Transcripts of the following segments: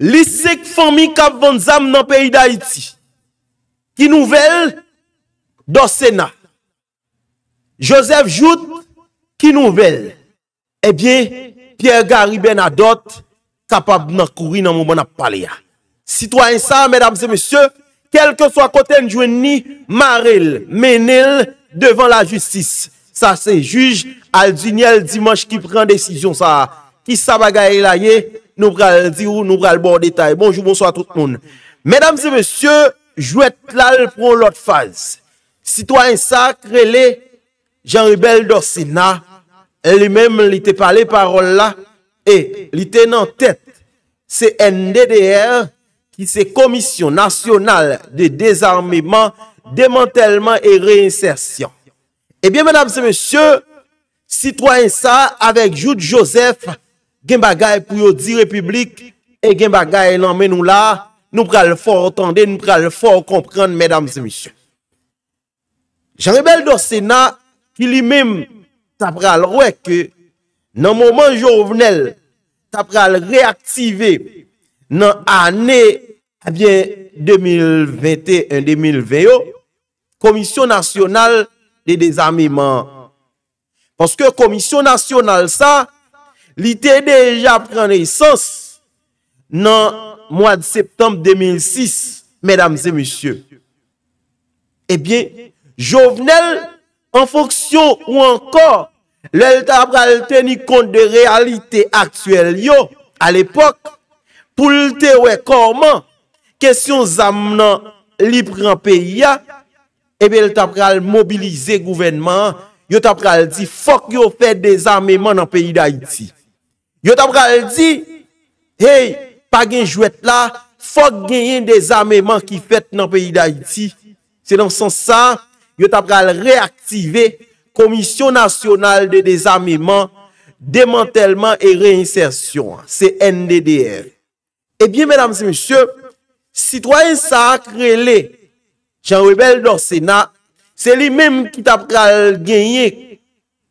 Lisek fomi kap vanzam nan peyi da iti. Ki nouvel, dosen na. Josef jout, ki nouvel. Ebyen, Pierre Garibè nan dot, kapab nan kouri nan mouman ap pale ya. Citoyen sa, medam se mesye, kelke swa kote njwen ni, marel, menel, devan la justis. Sa se juj, al zinye al dimanche ki pren desisyon sa. Ki sa bagay la ye, Nou pral zi ou, nou pral bor detay. Bonjou, bonsoy a tout moun. Mèdames et mèsyò, jwè t'lal prou l'ot faz. Sitoin sa, kre lè, jan rebel dorsina. Elè mèm l'ite pale parol la. E, l'ite nan tèt. Se NDDR, ki se Komisyon Nasyonal de Dezarméman, Demantèlman et Réinsersyon. E eh bè mèdames et mèsyò, Sitoin sa, avèk jout Josef, gen bagay pou yo di republik, e gen bagay nan menou la, nou pral for otande, nou pral for kompran, medam zemisye. Jan rebel do Sena, ki li mem, sa pral weke, nan mouman jorvenel, sa pral reaktive, nan ane, a byen 2021-2020, Komisyon Nasyonal de Dezamiman. Koske Komisyon Nasyonal sa, li te deja pran esans nan mwad septembe 2006, medam se musye. Ebyen, jovenel, an foksyo ou ankor, lel tabral teni kont de realite aktuel yo, al epok, pou lte wekoman, kesyon zam nan li pran peyi ya, ebyen eh l tabral mobilize gouvenman, yo tabral di fok yo fe dezame man an peyi da iti. Yo tap kal di, hey, pa gen jwet la, fok genyen dezameyman ki fet nan peyi da iti. Se dans son san, yo tap kal reaktive komisyon nasyonal de dezameyman, demantelman e reinsersyon. Se NDDL. E eh bien, mesdames et messieurs, citoyen sa akre le, jan rebel do senat, se li menm ki tap kal genyen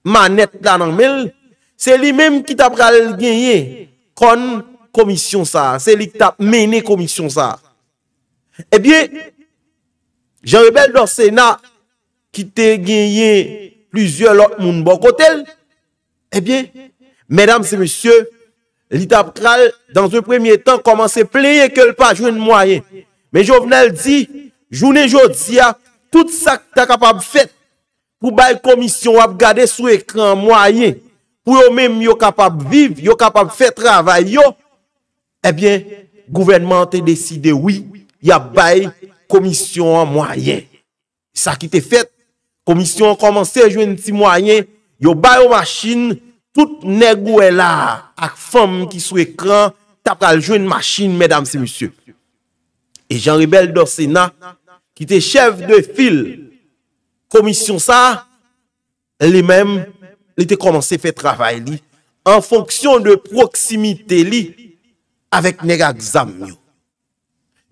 manet la nan menl, Se li menm ki tap kral genye kon komisyon sa. Se li tap mene komisyon sa. Ebyen, eh jan rebel do sena ki te genye plusye lot moun bokotel. Ebyen, eh menam se monsye, li tap kral dan ze premye tan koman se pleye ke l pa jwen mwayen. Men jo vnel di, jounen jodi ya, tout sa ki ta kapab fet pou bay komisyon ap gade sou ekran mwayen. pou yo mèm yo kapab vive, yo kapab fè travay yo, ebyen, eh gouvenman te deside, oui, ya bay komisyon mwayen. Sa ki te fèt, komisyon komanse jwen ti mwayen, yo bay yo masyne, tout negou e la, ak fèm ki sou ekran, tapal jwen masyne, mèdam se mysye. E jan rebel do sèna, ki te chèv de fil, komisyon sa, le mèm, li te komanse fe travay li, an fonksyon de proksimite li, avek nega gzam yo.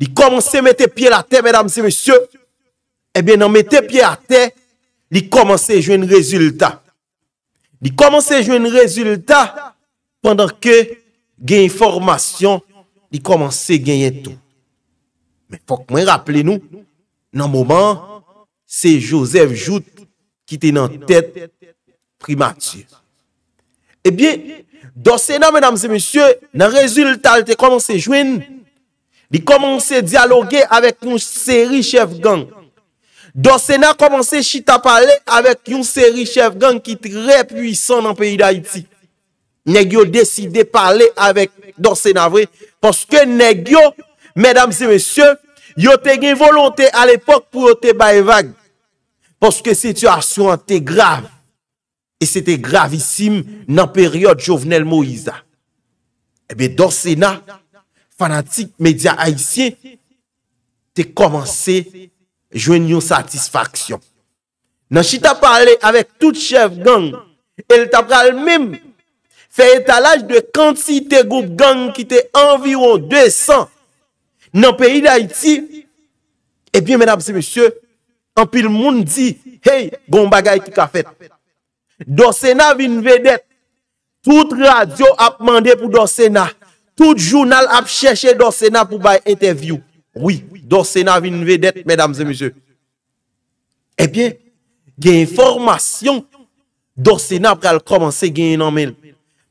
Li komanse mette pye la te, mèdame se mèsyò, ebyen eh nan mette pye la te, li komanse jwen rezultat. Li komanse jwen rezultat, pandan ke gen yon formasyon, li komanse gen yon tou. Men fok mwen rappele nou, nan mouman, se Joseph Jout, ki te nan tèt, primatir. Ebyen, Dorsena, menamze monsye, nan rezultat te komanse jwen, di komanse dialogye avèk yon seri chef gang. Dorsena komanse chita pale avèk yon seri chef gang ki tre puisan nan peyi da Iti. Negyo deside pale avèk Dorsena avèk, poske negyo, menamze monsye, yo te gen volontè alèpok pou yo te bayevag. Poske situasyon te grav. E se te gravissim nan peryot jovenel Moïsa. Ebe eh dorsena, fanatik media Haitien, te komanse jwen yon satisfaksyon. Nan si ta pale avek tout chev gang, el ta pral mim, fe etalaj de kantite goup gang ki te anviwo 200 nan peryot Haiti. Ebe menabse monsye, anpil moun di, hey, goun bagay ki ka fet. Dorsena vin vedet. Tout radio ap mande pou Dorsena. Tout jounal ap chèche Dorsena pou baye interview. Oui, Dorsena vin vedet, mesdames et messieurs. Eh bien, gen informasyon. Dorsena pral komanse gen yon men.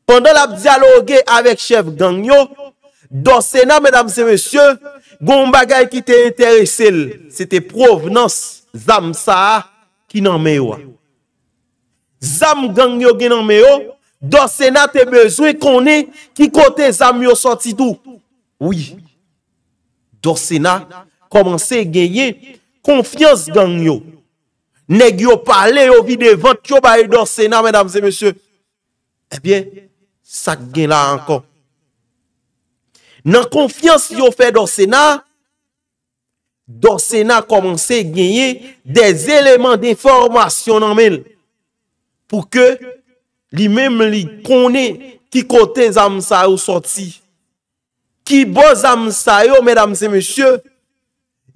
Kondol ap diyaloge avèk chèv gangyo. Dorsena, mesdames et messieurs, goun bagay ki te enteresel. Sete provenans zamsa ki nan men yon. zam gang yo gen en meo, do Sénat te besoin konnen ki kote zam yo sorti tout. Oui. Dorsena Sénat commencé gagner confiance gang yo. Nèg yo parler yo vide devant yo ba Sénat mesdames et messieurs. Eh bien, ça gagne là encore. Nan confiance yo fait Dorsena. Sénat, do Sénat commencé gagner des éléments d'information nan mel. pou ke li mem li kone ki kote zanm sa yo soti. Ki bo zanm sa yo,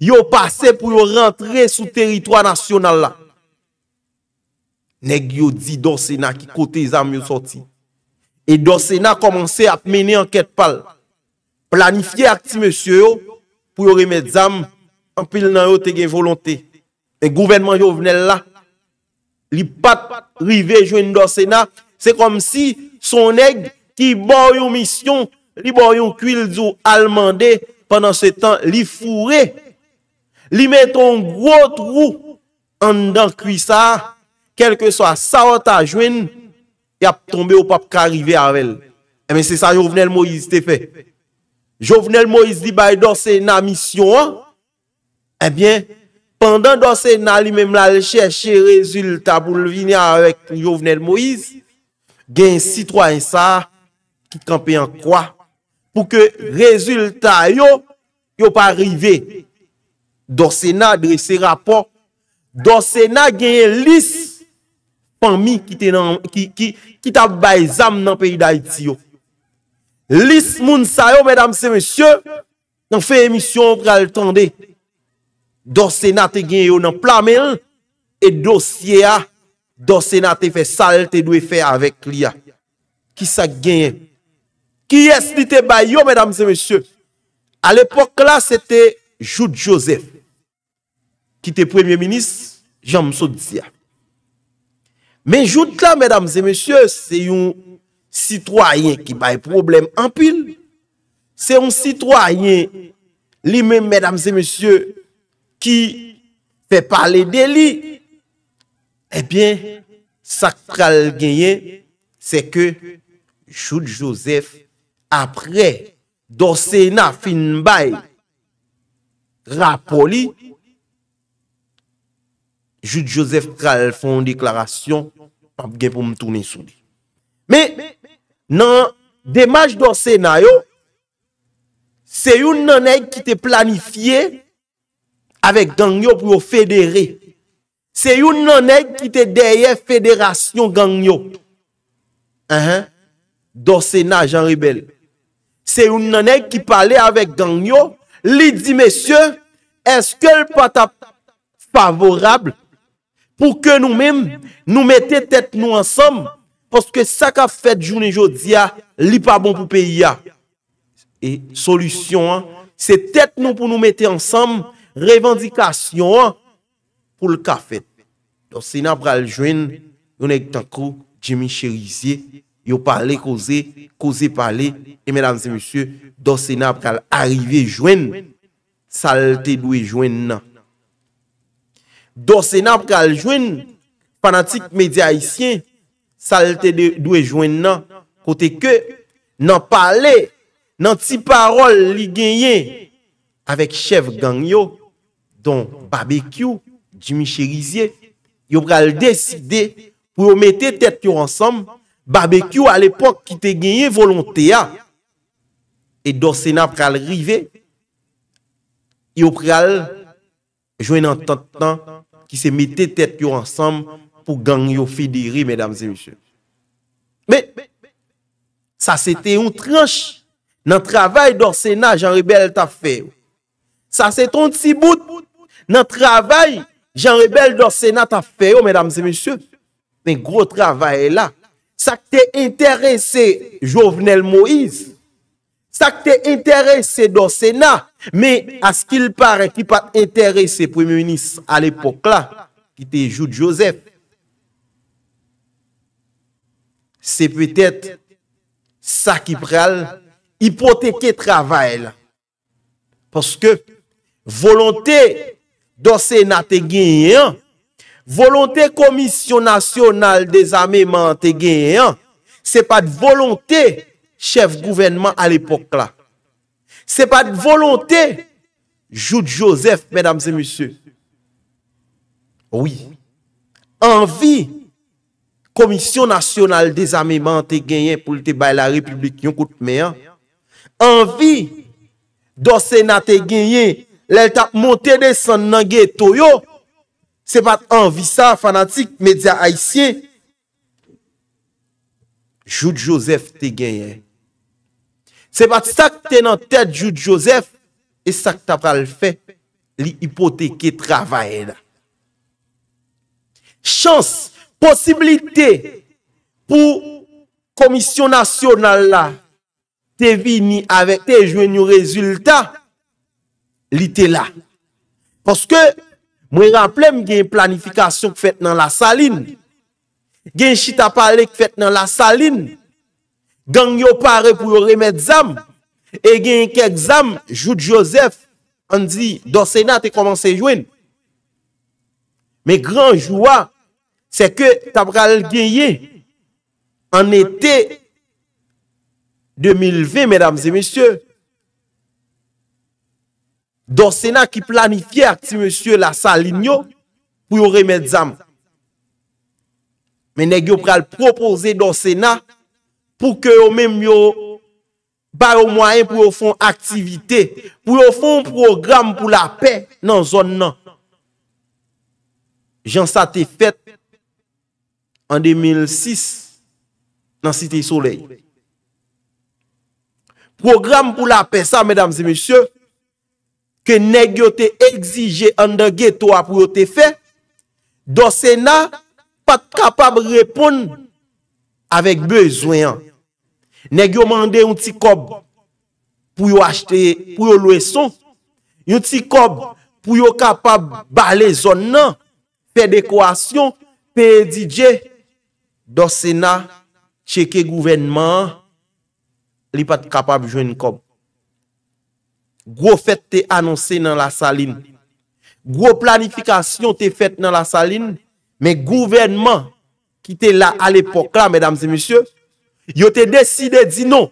yon passe pou yon rentre sou teritwa nasyonal la. Neg yon di dosena ki kote zanm yo soti. E dosena komanse ap mene anket pal. Planifiye akti monsye yo, pou yon remet zanm, anpil nan yo te gen volonte. E gouvenman yo vnen la, li pat rive jwen do sena, se kom si son neg ki bo yon misyon, li bo yon kuil zou alman de, pandan se tan li fure, li met ton gro trou, an dan kwi sa, kelke so a sa wata jwen, yap tombe ou pap ka rive avel. E men se sa Jovenel Moïse te fe. Jovenel Moïse li bay do sena misyon, e men se sa, Pendan Dorsena li menm la lecheche rezultat pou l'vini awek yo vnen Moïse, gen sitwa yon sa ki kampen yon kwa pou ke rezultat yon yon pa rive. Dorsena drese rapor, Dorsena gen lis panmi ki tab bay zam nan peyi da iti yon. Lis moun sa yon, mèdam se mèsyon, yon fè emisyon pral tende. Do senate genye yo nan plamel E dosye a Do senate fe salte Dwe fe avek li a Ki sa genye Ki es li te bay yo Al epok la se te Jout Joseph Ki te premye minis Jean Moussoudzia Men jout la Se yon sitwanyen Ki bay problem empil Se yon sitwanyen Li men mèdames et messieurs Ki pe pale deli Ebyen eh Sak pral genye Se ke Jout Joseph Apre Dosena finbay Rapoli Jout Joseph pral fon deklarasyon Pap gen pou m toune souli Me Nan demaj dosenayo Se yon nanay ki te planifiye Avèk gangyo pou yo federe. Se yon nanèk ki te deye federasyon gangyo. Anhan. Dosè nan, Jean Ribelle. Se yon nanèk ki pale avèk gangyo. Li di mesye, eske l pata favorable pou ke nou mèm nou mette tèt nou ansom poske sa ka fèt jounen jodi ya, li pa bon pou peyi ya. E solusyon an, se tèt nou pou nou mette ansom revendikasyon an pou l ka fet. Dos enap kal jwen, yon ek tankou Jimmy Cherizye, yo pale koze, koze pale, e menam se monsye, dos enap kal arive jwen, salte dwe jwen nan. Dos enap kal jwen, panatik media isyen, salte dwe jwen nan, kote ke nan pale, nan ti parol li genyen, avek chev gangyo, Don barbekyou jimi chelizye, yo pral deside pou yo mette tet yo ansam, barbekyou al epok ki te genye volonteya, e dorsena pral rive, yo pral jwen an tantan ki se mette tet yo ansam pou gang yo federi, medam zemchou. Me, sa se te yon tranche, nan travay dorsena jan rebel ta fe, sa se ton tsi bout, nan travay, jan rebel do senat a feyo, oh, men damse monsye, ten gro travay la, sa ke te interese, jovenel Moise, sa ke te interese do senat, men aske il pare ki pat interese, pou menis al epok la, ki te joute Joseph, se petet, sa ki pral, ipoteke travay la, poske, volonte, dosè na te genyen, volontè komisyon nasyonal de zame man te genyen, se pa de volontè chef gouvenman al epok la. Se pa de volontè joute josef, mèdames et monsieurs. Oui. Anvi komisyon nasyonal de zame man te genyen pou li te bay la republik yon koutmeyan. Anvi dosè na te genyen lèl ta montè de san nangè toyo, se pat anvisa fanatik medya aisyen, jout Josef te genyen. Se pat sak te nan tèt jout Josef, e sak ta pral fè li ipoteke travayen. Chans, posibilite pou komisyon nasyonal la, te vini avèk te jwen nou rezultat, li te la poske mwen ramplem gen planifikasyon k fèt nan la salin gen chita pale k fèt nan la salin gen yo pare pou yo remèd zam e gen kek zam jout josef an di dosena te komanse jwen me gran jwa se ke tabral genye an ete 2020 mesdames et messieurs Don Sena ki planifye ak ti monsye la salin yo pou yo remed zam. Men e gyo pral proposi Don Sena pou ke yo menm yo bar o mwayen pou yo fon aktivite, pou yo fon program pou la pe nan zon nan. Jan sa te fet an 2006 nan Siti Soleil. Program pou la pe sa, men damse monsye, ke neg yo te egzije an dege to a pou yo te fe, do Sena pat kapab repoun avèk bezwen. Neg yo mande yon ti kob pou yo lweson, yon ti kob pou yo kapab bale zon nan, pe dekwasyon, pe dije, do Sena cheke gouvenman li pat kapab jwen kob. Gros fait te annoncé dans la saline. Gros planification te fait dans la saline. Mais gouvernement qui était là à l'époque là, mesdames et messieurs, yo te décidé de dire non.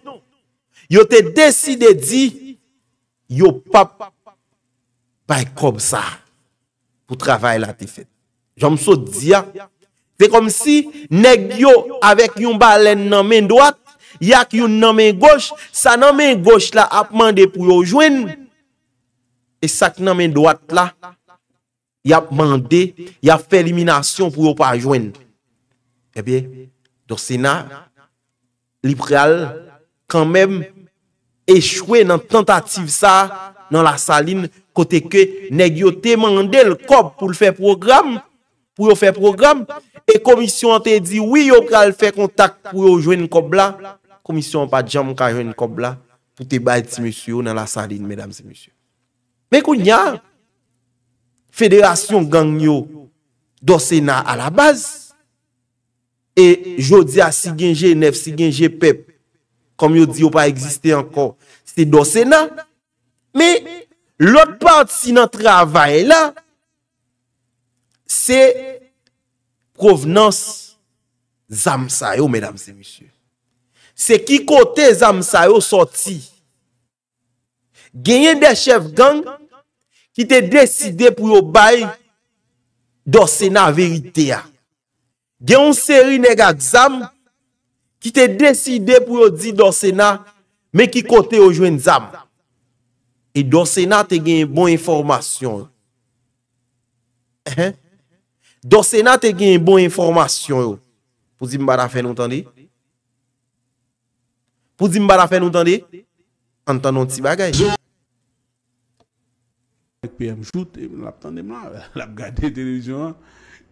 Yo te décidé de dire, Papa, pas pas comme ça pour travailler là te fait. me me dire, c'est comme si nèg avec une baleine dans main droite Ya ki yon nanmen goch, sa nanmen goch la ap mande pou yo jwen. E sak nanmen doat la, yap mande, yap felimination pou yo pa jwen. Ebe, eh do Sena, Libral, kanmem, echwe nan tentative sa, nan la salin, kote ke negyote mande l kop pou l fe program, pou yo fe program, e komisyon ante di, wiyo kal fe kontak pou yo jwen kop la, la, komisyon pa dijan mwen kanyon yon kob la, pou te bayti monsiyo nan la sanlin, medam se monsiyo. Men kou nyan, federasyon gang yo, dosena a la baz, e jodi a sigenje nef, sigenje pep, kom yo di yo pa egziste ankon, se dosena, men lout part si nan travay la, se provenans zam sayo, medam se monsiyo. Se ki kote zam sa yo soti. Genyen de chev gang, ki te deside pou yo bay, dosena verite ya. Genyon seri negat zam, ki te deside pou yo di dosena, men ki kote yo jwen zam. E dosena te genyen bon, eh, eh. bon informasyon yo. Dosenat te genyen bon informasyon yo. Pouzi mbada fen, ontande? Pou zim ba la fè nou tan de? Antan nou ti bagay. Ek pe m jout, e l ap tan de m la, l ap gade televizyon,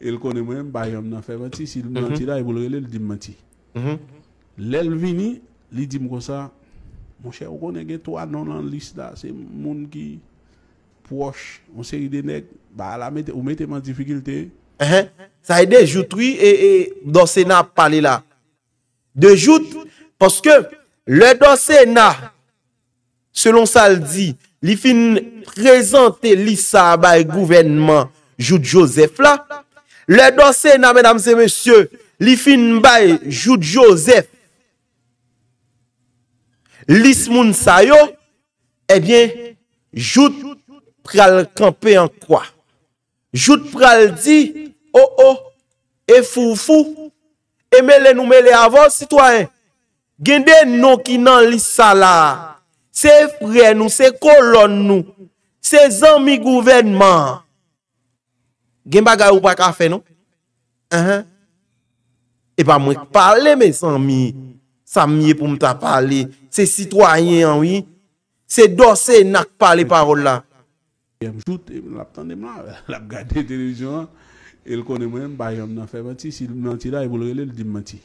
el konen mwen, bayan m nan fè bati, si l nan mhm. ti la, e boulou el el dim bati. Mhm. L el vini, li dim kosa, mou chè ou konen gen, to anon an lis da, se moun ki, pou wosh, moun se ide nek, ba la mète, ou mète m an difikilte. Sa ide e jout wii, e m e, don se na pale la. De jout, poske, Le dan se na, selon sa l di, li fin prezante lisa bay gouvenman Jout Joseph la. Le dan se na, menam se monsye, li fin bay Jout Joseph. Lis moun sayo, ebyen, eh Jout pral kampe an kwa. Jout pral di, o oh, o, oh, e fou fou, e mele nou mele avon sitwayen. Gende nou ki nan lis sa la, se fre nou, se kolon nou, se zan mi gouvenman. Gende baga ou baka fe nou? Uh-huh. E pa mwen pale me san mi, san mi e pou mwen ta pale, se sitwoyen anwi, se dosen ak pale parola. Yem joute, lak tan deman, lak gade televizyon, el kone mwen bayan nan fe bati, si nan ti la e bolo yele, di bati.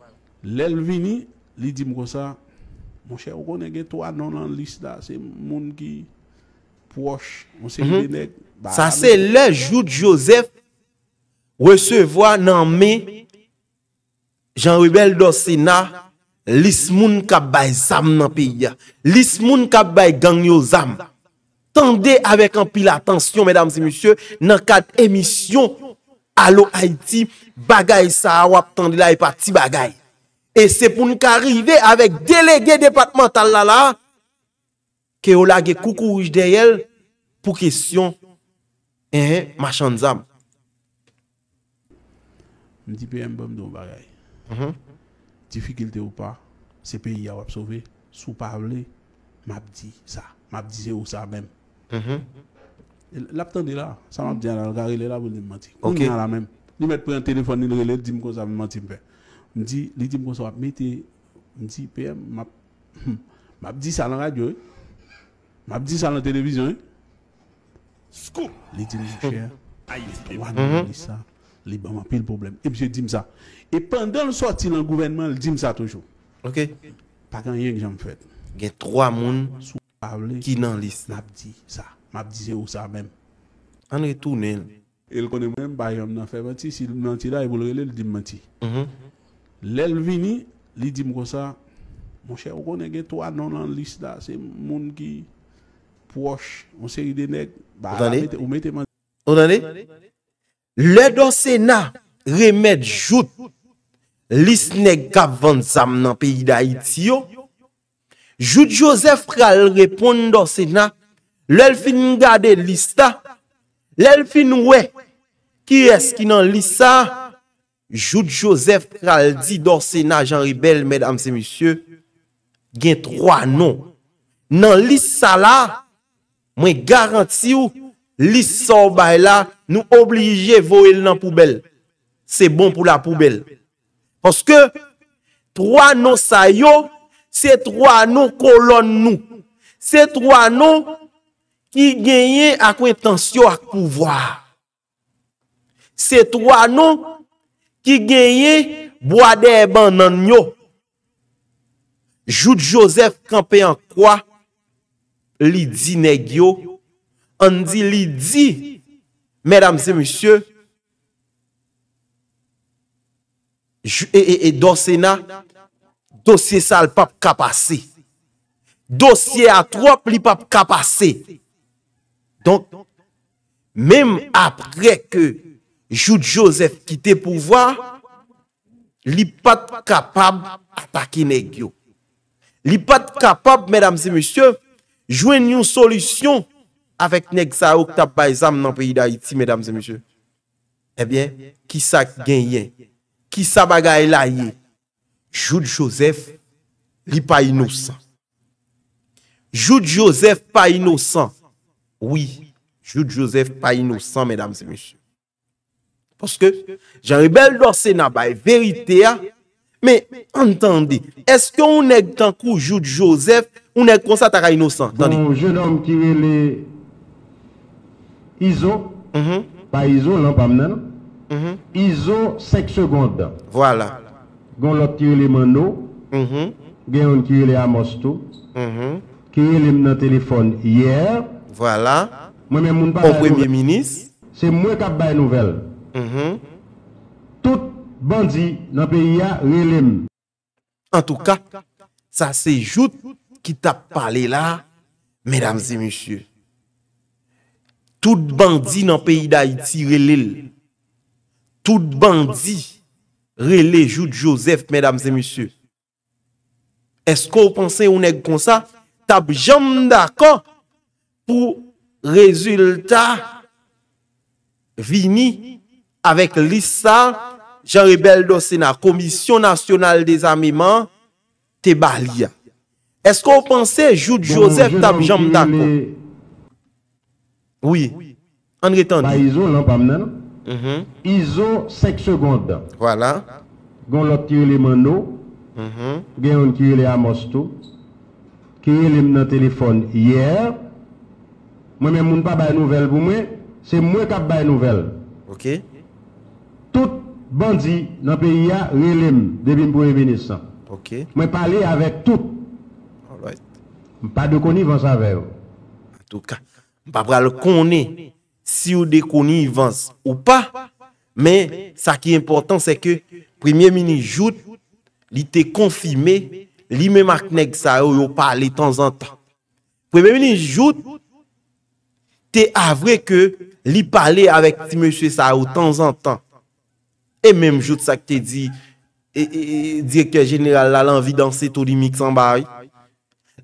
Lèl vini, li di mkosa, mwenche ou konen gen to anon an lis da, se moun ki pwosh, mwenche ki denek. Mhm. Sa se lè jout josef, wesevwa nan me, jan wibel dosi na, lis moun kap bay zam nan pi ya. Lis moun kap bay gangyo zam. Tande avèk an pi la tansyon, mèdames et monsieurs, nan kat emisyon, alo Haiti, bagay sa awap tande la e pati bagay. E se pou nou ka rive avek delege departemental lala Ke ou lage koukouj deyel pou kesyon E he, ma chan zam Ni dipe mbem nou bagay Difikilte ou pa, se peyi a wap sove Sou pavle, mabdi sa, mabdi ze ou sa men Laptan de la, sa mabdi an la, garele la vounen mwati Ou mwen an la men, ni met pre yon telefon ni nrele dim kon sa mwati mwen Mdi, li dim kon so ap meti, mdi, pè, map, hmm, map di sa lan radyo, eh? map di sa lan televizyon, eh? skou, li dim jousher, aye, doan nan mhm. lis sa, li ban wapil problem, e msye dim sa. E pandan soti nan gouvenman, li dim sa toujou. Ok. Pakan yon jom fèt. Gen troa moun, ki nan lis. Nap di sa, map di se ou sa mèm. An re tou nèl. El konè mwen, bayan nan fèvè ti, si nan ti la, e voulre le, li dim man ti. Mhèm. Lèl vini, li dim kosa, monshe, ou konen gen to anon nan lis da, se moun ki pwosh, monseri denek, ba, ou meteman. O dani, lèd an sena, remèd jout, lis neg gavan sam nan peyi da itiyo, jout josef pral repon an sena, lèl fin gade lis ta, lèl fin wè, ki eski nan lis sa. Jout Joseph Praldi dorsena Jean Ribelle, mesdames et messieurs, gen trois nons. Nan lis sa la, mwen garanti ou lis sa ou bay la, nou oblige voel nan poubel. Se bon pou la poubel. Poske, trois nons sa yo, se trois nons kolon nou. Se trois nons ki genye akwetansyo akpouvoar. Se trois nons Ki genye, boade e ban nan yo. Joute Joseph kampe an kwa, li di neg yo. An di li di, mèdames et monsieurs, e dosè na, dosè sa l pape kapase. Dosè a trope, li pape kapase. Don, mèm apre ke Jout Joseph qui te pouvoir, il pas capable d'attaquer les pas capable, mesdames et messieurs, de une solution avec les par qui dans le pays d'Haïti, mesdames et messieurs. Eh bien, qui ça gagné? Qui ça bagaille là? Joseph, li pas innocent. Jout Joseph pas innocent. Oui, Jout Joseph pas innocent, mesdames et messieurs. Oske, jaribelle lor sena baye verite ya, me entendi, eske ou nek tan kou joute Joseph, ou nek konsatara inosan, entendi. Bon, jenom kiyele Izo, mhm. pa Izo lan pa mnen, mhm. Izo sek segonde. Voilà. Gon lop kiyele Mano, genyon kiyele Amostou, kiyele mnen telefon yere, voilà, mwen mwen mwen mwen mwen mwen mwen, se mwen kap baye nouvel, Mhm. Tout bandi nan peyi ya relim En touka Sa se jout Ki tap pale la Medamze monsye Tout bandi nan peyi da iti relil Tout bandi Reli jout josef Medamze monsye Esko ou pense ou neg kon sa Tap jam dako Pou rezultat Vini avec l'ISA, Jean-Rebel Dossena, Commission nationale des armements, te Est-ce qu'on pensait Jude Joseph est Oui. En bah, Ils ont 5 mhm. secondes. Voilà. Gon l'autre qui mano. Mhm. qui les Qui le téléphone hier. Moi même ne pas bail nouvelle pour moi, c'est moi qui nouvelle. OK. Tout bandi nan peyi ya relim debin pou evenisan. Mwen pale avek tout. Mpa dekoni vans avek. Mpa pral kone si ou dekoni vans ou pa. Men sa ki important se ke premye mini jout li te konfime li me maknek sa ou yo pale tan zan tan. Premye mini jout te avre ke li pale avek si mwen se sa ou tan zan tan. E menm jout sa ki te di, e, e, e, direkter jeneral la l'anvi danser to di mik san bari.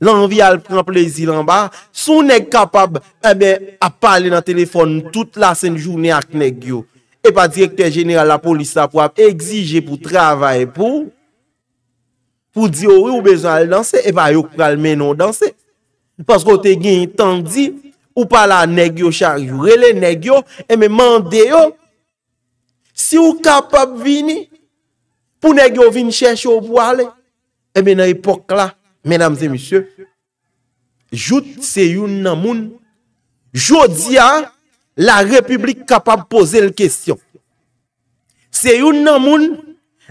L'anvi al pran plezi lan bar, sou ne kapab, ebe, eh ap pale nan telefon tout la senjou ne ak negyo. Epa direkter jeneral la polis ap wap exige pou travay pou, pou di oh, ou ou bezan al danser, eba yon pral menon danser. Pasko te gen yon tan di, ou pala negyo char yorele, negyo, ebe mande yo, Si ou kapab vini... Poune gyo vini chenche ou wale... E mena epok la... Menamze misye... Jout se youn nan moun... Jout diyan... La republik kapab pose l kestyon... Se youn nan moun...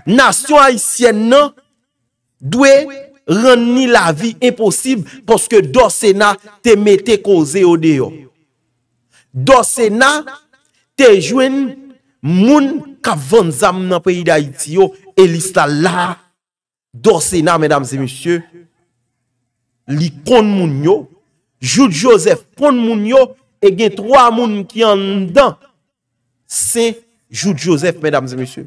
Nasyon ayisyen nan... Dwe... Ren ni la vi imposib... Poske do sena... Te mete koze o deyo... Do sena... Te jwen... moun kap vanzam nan peyi da iti yo, e lista la, dosena, mèdames e monsye, li kon moun yo, jout josef kon moun yo, e gen troa moun ki an dan, se jout josef, mèdames e monsye,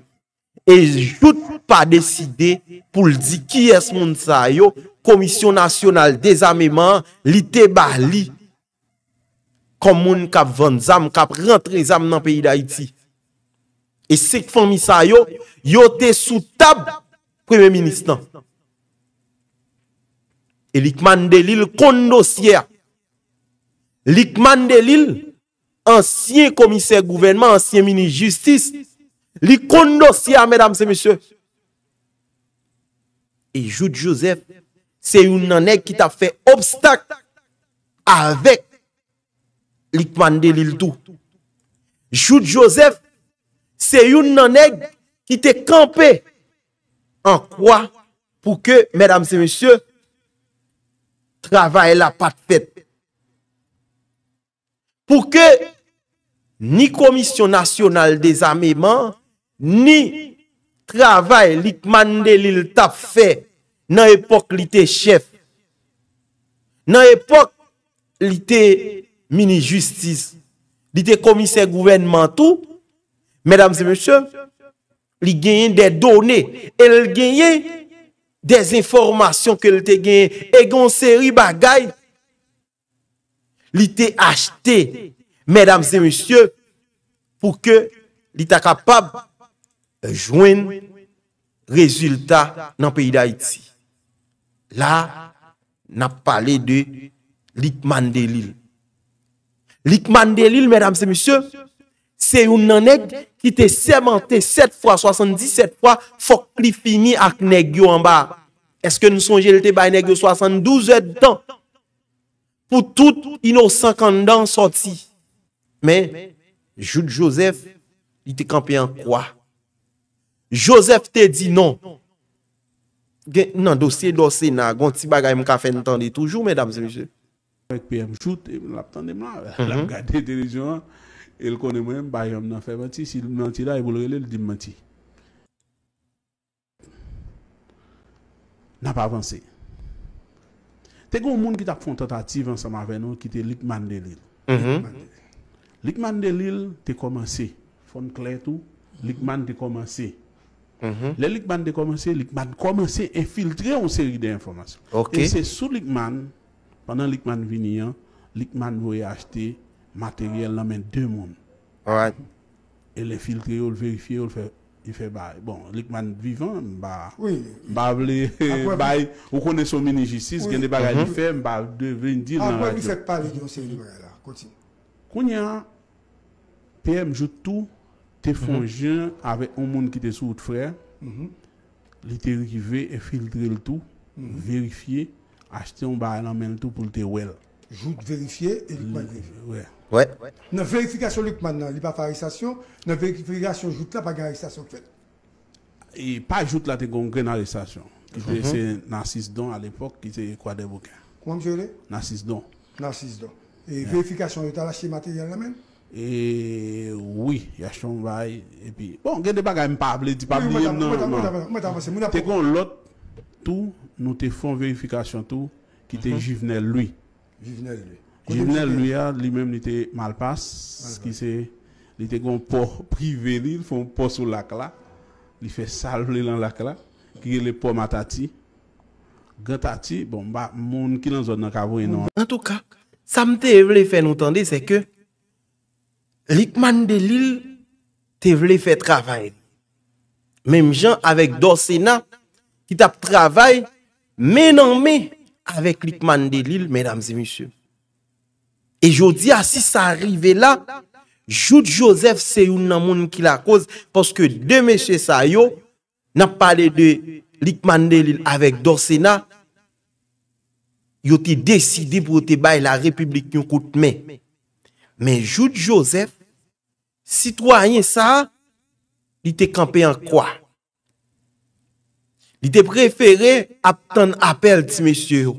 e jout pa deside, pou l di ki es moun sa yo, komisyon nasyonal, dezameman, li te bali, kon moun kap vanzam, kap rentre zam nan peyi da iti, Et que famille, ça yo, yo sous table premier ministre. Et l'île Delil. kon dossier. de l'île, ancien commissaire gouvernement, ancien ministre justice, li kon dossier mesdames et messieurs. Et Jude Joseph, c'est une année qui t'a fait obstacle avec de l'île tout. Jude Joseph Se yon nanèk ki te kampe an kwa pou ke, mèdam se mèsyò, travè la pat fèp. Pou ke, ni komisyon nasyonal de zamèman, ni travè li kman de li l tap fè nan epok li te chèf. Nan epok li te mini-justis, li te komisyon gouvernementou, Mèdames et monsieurs, li genyen de donè, el genyen de z'informasyon ke li te genyen, e gon seri bagay, li te achete, mèdames et monsieurs, pou ke li ta kapab jwen rezultat nan peyi d'Haïti. La, na pale de likman de l'il. Likman de l'il, mèdames et monsieurs, Se yon nan neg ki te semente 7 fois, 77 fois, fok li fini ak neg yo anba. Eske nou sonje li te bay neg yo 72 et dan? Pou tout ino 50 dan soti. Men, jout Joseph, li te kampi anpwa. Joseph te di non. Nan dosye dosye nan, gonti bagay mka fen tande toujou, men damse. Mwen jout, mwen ap tande mla, mwen mhm. ap gade terejouan. El konen mwen bayan nan fe bati. Si nan ti la e boulele, li dim bati. Na pa avansi. Te goun moun ki tak fonte ati vansan ma venon ki te Likman mhm. Delil. Likman Delil te komanse. Fon kletou. Likman te komanse. Mhm. Le Likman te komanse, Likman komanse e filtre an seri de informasyon. E se sou Likman panan Likman vini an, Likman voye ashte materyèl nanmen dè moun. Ouè. E le filtre ou l'verifiè ou l'fè, y fè bay. Bon, likman vivan, mba... Oui. Mba vle, bay, ou konè sou meni jisis, gen de bagay l'fè, mba dè vendir nan la diop. Apoè mi fèk pa l'igyon sè li mwen la? Kontine. Kounè a, pèm joutou, te fonjè, mhm. ave o moun ki te sou t'frè, mhm. li te rikive, e filtre l'tou, mhm. verifiè, achte yon bagay nanmen l'tou pou l'te wèl. Jout verifiè, e Nè verifikasyon lèk man nan, li pa fa aristasyon Nè verifikasyon jout la pa gen aristasyon kwen E pa jout la te gong gen aristasyon Ki se nan 6 don a l'epok ki se kwa devokan Kwa mse lè? Nan 6 don Nan 6 don E verifikasyon yo ta lache materyal la men? E oui, yachon vay E pi, bon gen de baga yon pa able, di pa able yon Mwen avanse, mwen avanse Te gong lot tou, nou te fon verifikasyon mhm. tou Ki te jivenel luy Jivenel luy Jimnel Luya li menm li te malpas, li te kon po prive li, fon po sou lak la, li fe salve li lan lak la, ki li le po matati, gantati, bon ba, moun ki lan zon nan kavou enon. En tout ka, sa m te vle fe notande se ke, likman de li te vle fe travay, menm jan avek dosena, ki tap travay, menan me, avek likman de li, menamzi misyon. E yo di a, si sa arrive la, jout Joseph se youn nan moun mki la koz, poske de meshe sa yo, nan pale de likman delil avek dorsena, yo te deside pou te baye la republik yon koutme. Men jout Joseph, sitwanyen sa, li te kampe an kwa. Li te preferen ap tan apel di meshe yo.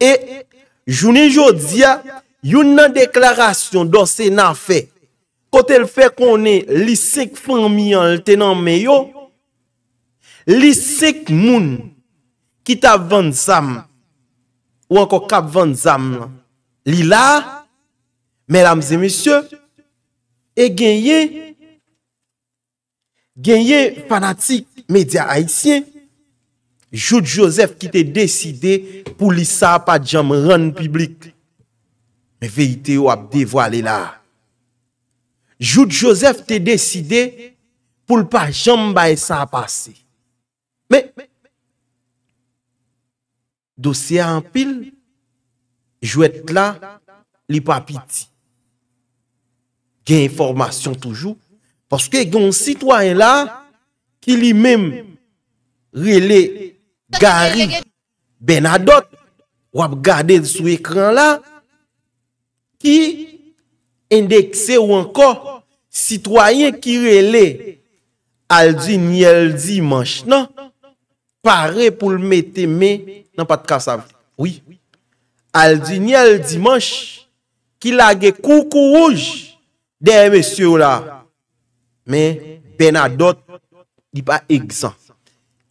E... Jouni jodia, yon nan deklarasyon do se nan fe, kote l fe konen li sek fami an l tenan meyo, li sek moun ki tab vansam, ou anko kab vansam li la, menlams e misyo, e genye, genye fanatik media haisyen, Jout Josef ki te deside pou li sa pa jom ron publik. Me veyite ou ap devwale la. Jout Josef te deside pou l pa jom bay sa pase. Me, dosye an pil, jwet la li papiti. Gen informasyon toujou. Poske gen sitwany la ki li mem rele Gari, benadot, wap gade sou ekran la, ki endekse wanko sitwayen ki rele Alduniel Dimanche nan, pare pou l mette me nan pat kasav. Oui, Alduniel Dimanche ki lage koukou rouj den meseyo la, men benadot di pa egzan.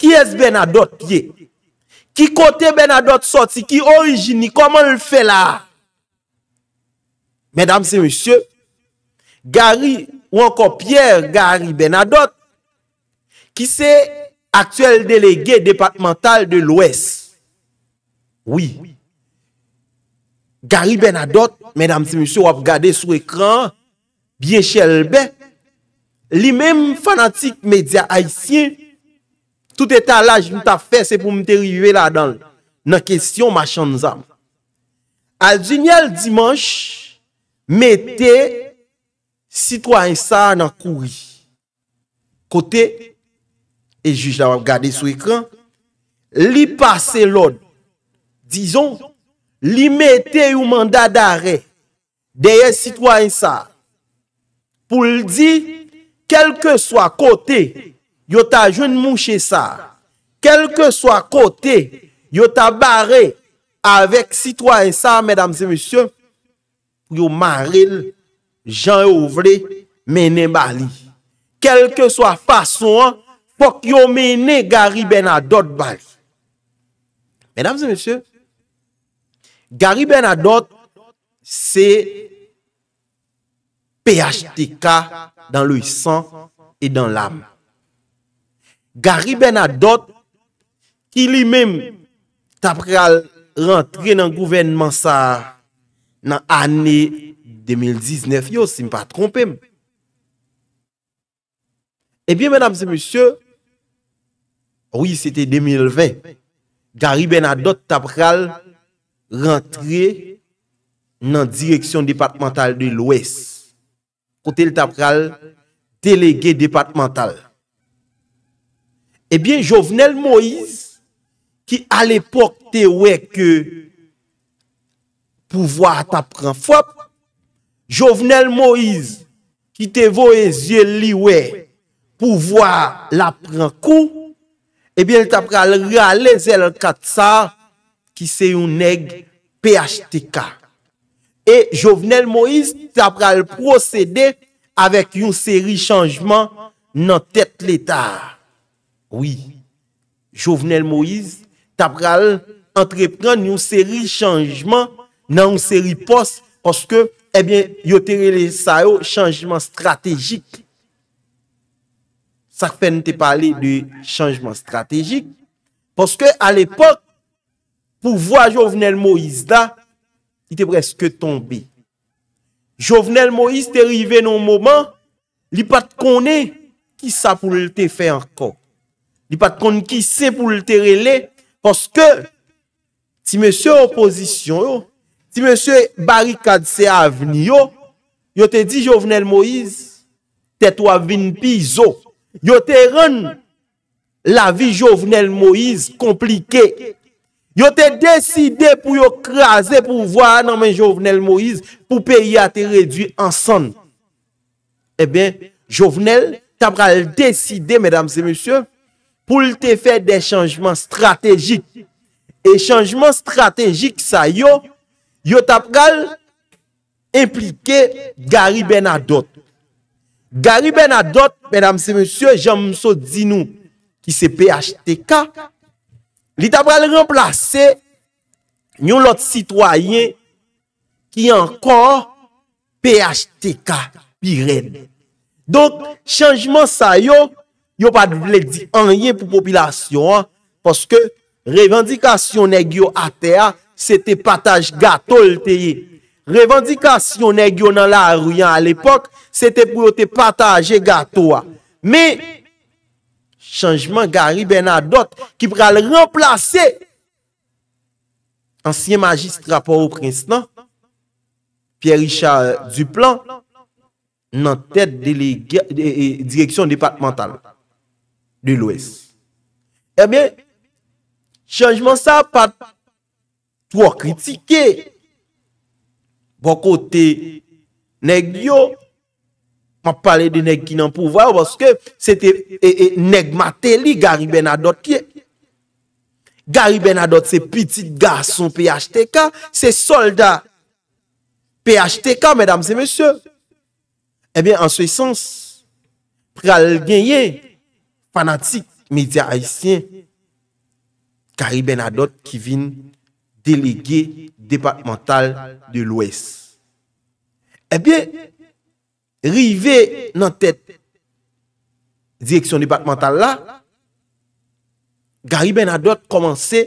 Ki es Benadotte ye? Ki kote Benadotte soti? Ki orijini? Koman l fè la? Mèdam se msè, Gary, ou anko Pierre, Gary Benadotte, ki se aktuel delege departemental de l'Ouest. Oui. Gary Benadotte, mèdam se msè wap gade sou ekran, bien chèl bè, li mèm fanatik media haïsien, tout etalaj nou ta fese pou mte rive la dan nan kesyon machan nzaman. Aljunye al dimanche, mette sitwansa nan kouri. Kote, e juj la wap gade sou ekran, li pase lod, dizon, li mette yu manda dare, deye sitwansa, pou ldi, kelke swa kote, yo ta joun moun che sa, kelke swa kote, yo ta bare, avek sitwa en sa, mèdamse mèsyon, pou yo maril, jan ou vre, mènen bali. Kelke swa fason, pok yo mènen gari benadot bali. Mèdamse mèsyon, gari benadot, se, phtk, dan lwisan, e dan lam. Garibè nan dot ki li mèm tapral rentre nan gouvenman sa nan anè 2019 yo, si mpa trompèm. Ebyen eh mèdames et monsieurs, oui, sete 2020, garibè nan dot tapral rentre nan direksyon departemental de l'Ouest. Kote l tapral, telege departemental. Ebyen Jovenel Moïse ki al epok te wek pou vwa tapran fwap, Jovenel Moïse ki te vo e zye li wek pou vwa la pran kou, ebyen tapra le rale zel katsa ki se yon neg PHTK. E Jovenel Moïse tapra le prosede avek yon seri chanjman nan tet leta. Oui, Jovenel Moïse ta pral entrepren yon seri chanjman nan yon seri pos poske, ebyen, eh yotere le sa yo chanjman strategik. Sarpè nte pale de chanjman strategik poske al epok pou vwa Jovenel Moïse da, ite preske tombe. Jovenel Moïse te rive nou moman, li pat kone ki sa pou lte fe anko. li pat kon ki se pou l terele, poske, si monsye oposisyon yo, si monsye barikad se avni yo, yo te di Jovenel Moïse, te to avin piso, yo te ren, la vi Jovenel Moïse komplike, yo te deside pou yo kraser, pou vwa nan men Jovenel Moïse, pou peye a te redwi ansan. E ben, Jovenel, tabra l deside, medam se monsye, pou lte fè dè chanjman strategik. E chanjman strategik sa yo, yo tap gal implike Gary Benadot. Gary Benadot, mèdam se mèsyò, Jean Mousso Dino, ki se PHTK, li tap gal remplase nyon lot sitwayen ki ankon PHTK. Donk chanjman sa yo, yo pa le di an yin pou popilasyon an, poske revendikasyon negyo a te a, se te pataj gato lte ye. Revendikasyon negyo nan la aruyan al epok, se te pou yo te pataj e gato a. Me, chanjman gari ben a dot, ki pra l remplase, ansyen majist rapor ou prinsnan, Pierre Richard Duplan, nan tet eh, eh, direksyon departemental an. de l'Ouest. Ebyen, eh chanjman sa pat pou a kritike bo kote neg yo, pa pale de neg ki nan pou vwa, woske se te neg mate li Gary Benadotte ki e. Gary Benadotte se piti gason PHTK, se soldat PHTK, medam se mesye, ebyen, eh an sou sens, pral genyen fanatik media haisyen, Gary Benadotte ki vin delege departemental de l'Ouest. Ebyen, eh rive nan tèt direksyon departemental la, Gary Benadotte komanse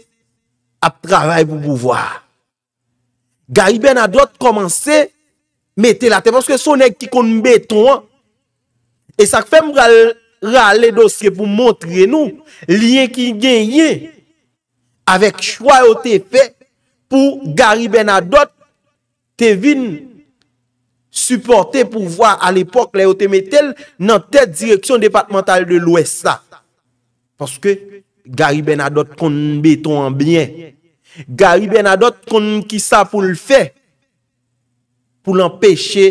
ap travay pou bouvoar. Gary Benadotte komanse mette la teman skè sonèk ki kon beton e sak fèm ral rale dosye pou montre nou, liye ki genye, avek chwa yo te fe, pou gari benadot, te vin, suporte pou vwa, al epok le yo te metel, nan te direksyon departemental de l'OESA. Paske, gari benadot kon beton an bine, gari benadot kon ki sa pou l'fe, pou l'an peche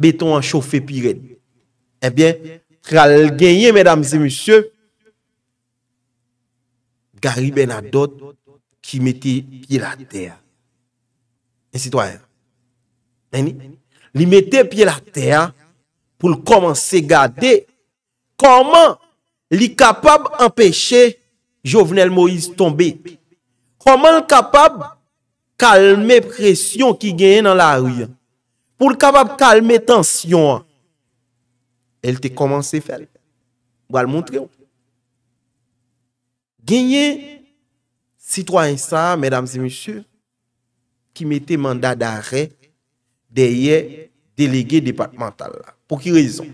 beton an chofe pi red. E bien, a gagné, mesdames et messieurs, Gary Benadot qui mettait pied la terre. Un citoyen. Il mettait pied la terre pour commencer à garder comment il capable d'empêcher Jovenel Moïse tomber. Comment il capable de calmer la pression qui gagne dans la rue. Pour capable calmer la tension. El te komanse fèl. Ou al moun tre ou. Ginyen sitwa insa, mèdames et mèchè, ki mette mandat d'arre deye delege departemental la. Pou ki rezon?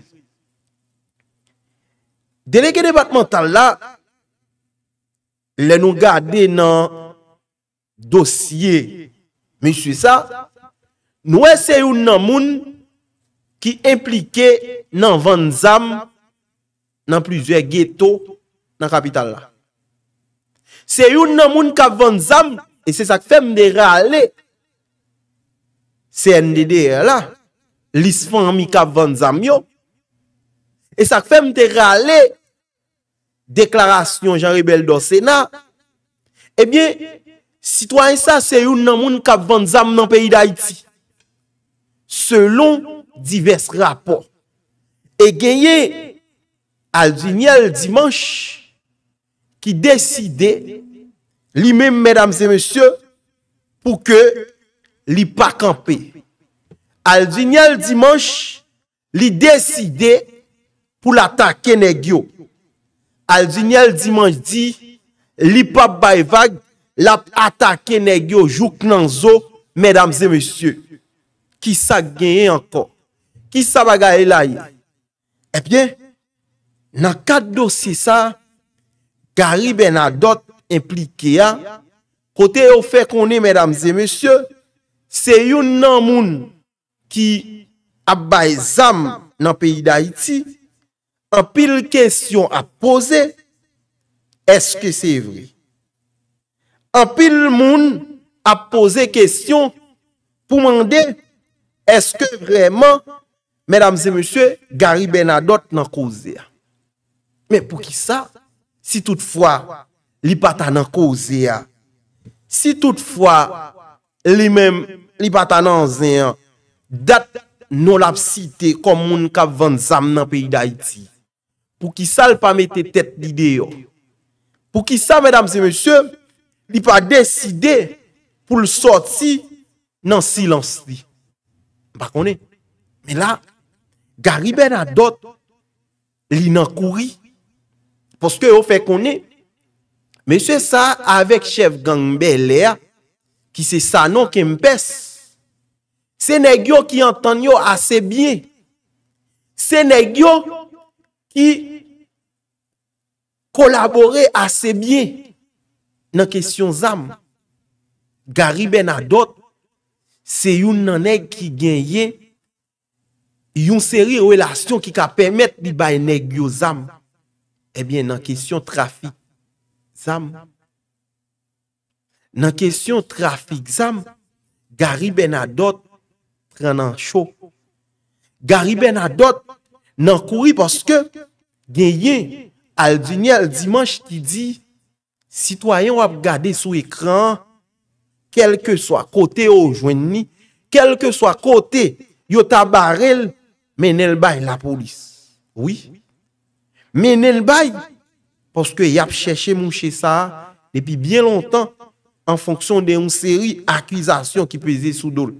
Delege departemental la le nou gade nan dosye mèchè sa, nou eseyoun nan moun ki implike nan vanzam nan plizwe geto nan kapital la. Se yon nan moun kap vanzam, e se sak fem de rale, CNDD e la, lis fan mi kap vanzam yo, e sak fem de rale, deklarasyon jan rebel do Sena, e bien, sitwansa se yon nan moun kap vanzam nan peyi da iti. Selon Divers rapor E genye Aldunyel Dimanche Ki deside Li mèm mèdames et mèsyò Pou ke Li pa kampe Aldunyel Dimanche Li deside Pou la taken e gyo Aldunyel Dimanche di Li pa bayvag La ataken e gyo Jouk nan zo mèdames et mèsyò Ki sa genye ankon ki sa baga e lai. E eh pye, nan kat dosi sa, gari be nan dot implike ya, kote yo fe koni, mèdames e mèsyè, se yon nan moun ki abay zam nan peyi da iti, an pil kèsyon ap pose, eske se vri. An pil moun ap pose kèsyon pou mande, eske vreman Mèdames et monsieurs, Gary Bernadotte nan kouze ya. Mè pou ki sa, si toutfwa, li pata nan kouze ya. Si toutfwa, li pata nan zè ya, dat non la psite komoun kap vant zam nan peyi da iti. Pou ki sa, l pa mette tèt lide yo. Pou ki sa, mèdames et monsieurs, li pa deside pou l soti nan silans li. Mèdames et monsieurs, Garibe nan dot li nan kouri poske yo fe konen. Men se sa avek chef gangbe lea ki se sa nan kempes. Se negyo ki antan yo ase bie. Se negyo ki kolabore ase bie nan kesyon zam. Garibe nan dot se yon nan neg ki genye yon seri relasyon ki ka permèt li bayenèk yo zam, ebyen eh nan kesyon trafik zam. Nan kesyon trafik zam, gari ben adot pran nan chok. Gari ben adot nan kouri porske genyen al dinye al dimanche ki di, sitwayon wap gade sou ekran, kelke swa kote yo jwen ni, kelke swa kote yo tabarel Men el bay la polis. Oui. Men el bay. Poske yap chèche moun chè sa. Depi bien lontan. En fonksyon de moun seri akwizasyon ki pèze sou dole.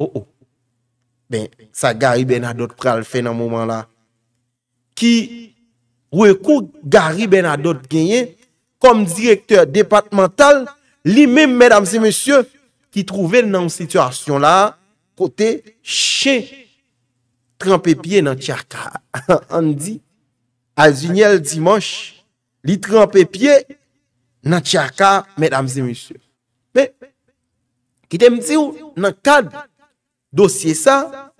Oh oh. Ben sa gari ben adot pral fè nan mouman la. Ki rekou gari ben adot genye. Kom direktor departemental. Li mèm mèdam se mèsyon. Ki trouvè nan mou situasyon la. Kote chè. Trempe pye nan tchaka An di Aljuniel Dimanche Li trempe pye Nan tchaka Mèdames et messieurs Mè Kite mzi ou nan kad Dosye sa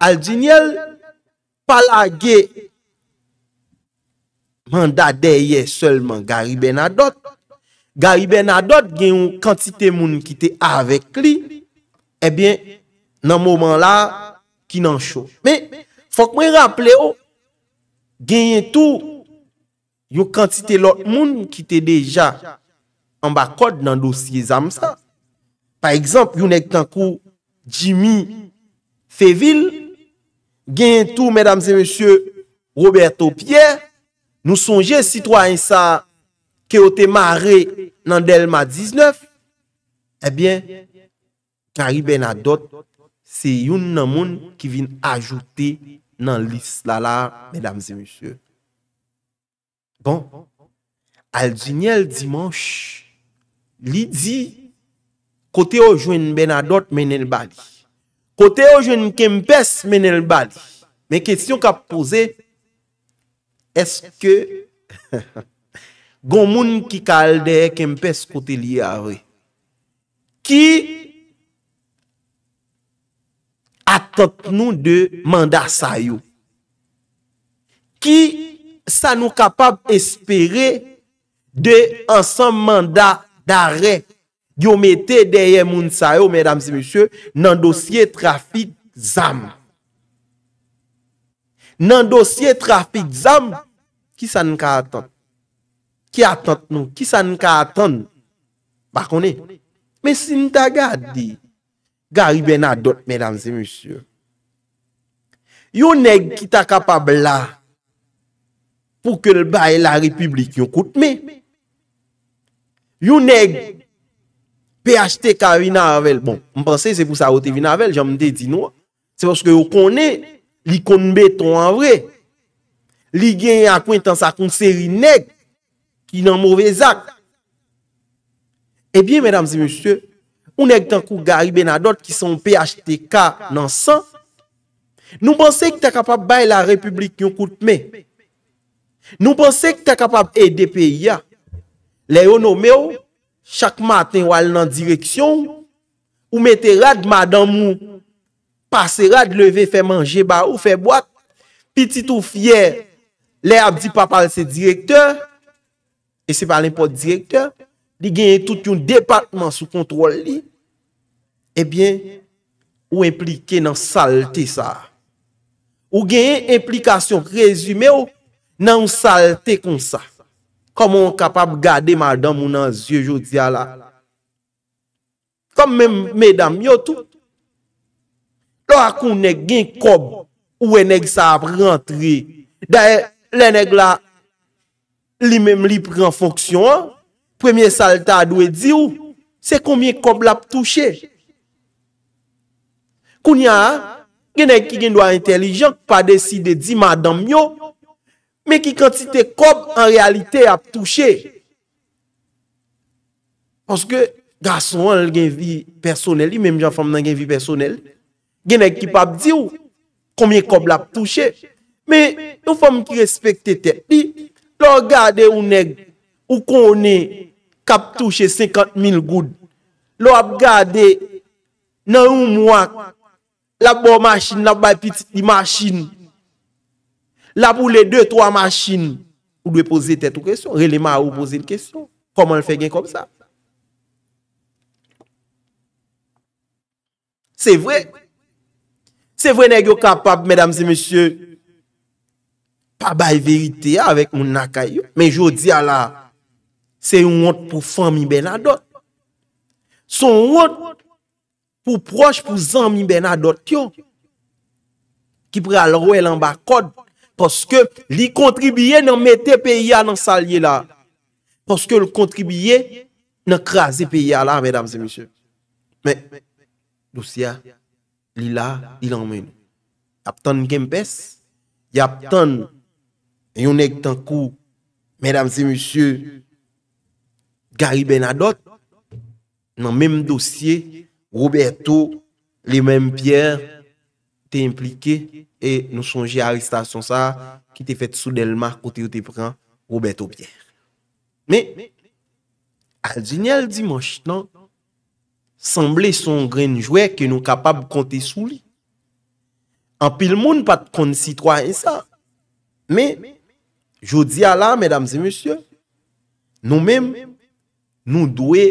Aljuniel Palage Manda deye Sèlman garibe nan dot Garibe nan dot gen yon Kantite moun ki te avek li Ebyen eh Nan mouman la ki nan chou. Me, fok mwen rappele ou, genyen tou, yo kantite lot moun ki te deja an bakot nan dosye zanm sa. Par ekzamp, yon ek tankou Jimmy Feville, genyen tou, medamze monsye Roberto Pierre, nou sonje sitwa yon sa ki yo te mare nan Delma 19, ebyen, eh kariben a dot Se yon nan moun ki vin ajoute nan lis la la, medam zi monsye. Bon, al jinyel dimans, li di, kote yo jwen benadot menel bali. Kote yo jwen kempes menel bali. Men kestyon ka pose, eske, goun moun ki kalde kempes kote li avre. Ki, ki, atot nou de mandat sa yo. Ki sa nou kapab espere de ansan mandat dare yomete deye moun sa yo, men dam si monsye, nan dosye trafik zam. Nan dosye trafik zam, ki sa nou ka atot? Ki atot nou? Ki sa nou ka aton? Bakone? Men si nou ta gade di, Garibe nan dot, mesdames et messieurs. Yo neg ki ta kapab la, pou ke l baye la republik yon koutme. Yo neg, PHTK vinavel, bon, mpense, se pou sa vote vinavel, jan mde di nou, se pwoske yo kone, li kone beton an vre, li gen akwen tan sakoun seri neg, ki nan mwove zak. Ebyen, eh mesdames et messieurs, ou nek tan kou gari benadot ki son pHTK nan 100, nou pensek te kapap bay la republik yon koutme, nou pensek te kapap edepi ya, le yo nou me ou, chak matin wale nan direksyon, ou mette rad madan mou, pase rad leve fe manje ba ou fe boat, pi ti tou fyer, le ap di pa pale se direkter, e se pale pou direkter, li genye tout yon departman sou kontrol li, Ebyen, eh ou implike nan salte sa. Ou genye implikasyon rezume ou nan salte kon sa. Koman kapap gade madame ou nan zyejou diya la. Koman menam yotou. Lo akoun ne genye kob ou eneg sa ap rentre. Da e, leneg la, li menm li pren fonksyon an. Premye salta adwe di ou, se konmye kob la ap touche. Kounya, genèk ki gen doa intelijen, pa desi de di madame yo, me ki kantite kob en realite ap touche. Ponske, gason an genvi personel, i menm jan fam nan genvi personel, genèk ki pap di ou, komye kob la ap touche, me ou fam ki respekte te, di, lò gade ou neg, ou konè kap touche 50.000 goud, lò ap gade nan ou mwak la pou bon manchin, la pou bay pitit ni manchin, la pou le 2-3 manchin, ou dwe pose tet ou kesyon, releman ou pose l kesyon, koman l fe gen kom sa? Se vwe, se vwe ne gyo kapab, medam se monsye, pa bay verite ya, avek moun nakay yo, men jodi ala, se yon wot pou fami ben adot, son wot, ou proj pou zanmi benadot yo, ki pre al roye lan bakod, poske li kontribiye nan mette pe ya nan salye la, poske li kontribiye nan kreaze pe ya la, medam zemisye. Men, dosya, li la, li lan men. Yaptan genpes, yaptan yon ek tankou, medam zemisye, gari benadot, nan men dosye, Roberto, li menm Pierre, te implike, e nou sonje a ristasyon sa, ki te fet soudelman kote ou te pran, Roberto Pierre. Me, al jenye al dimanche, sanble son grenjouè, ke nou kapab konte souli. An pil moun pat kon sitwa en sa. Me, jodi ala, medamze monsye, nou menm, nou dwe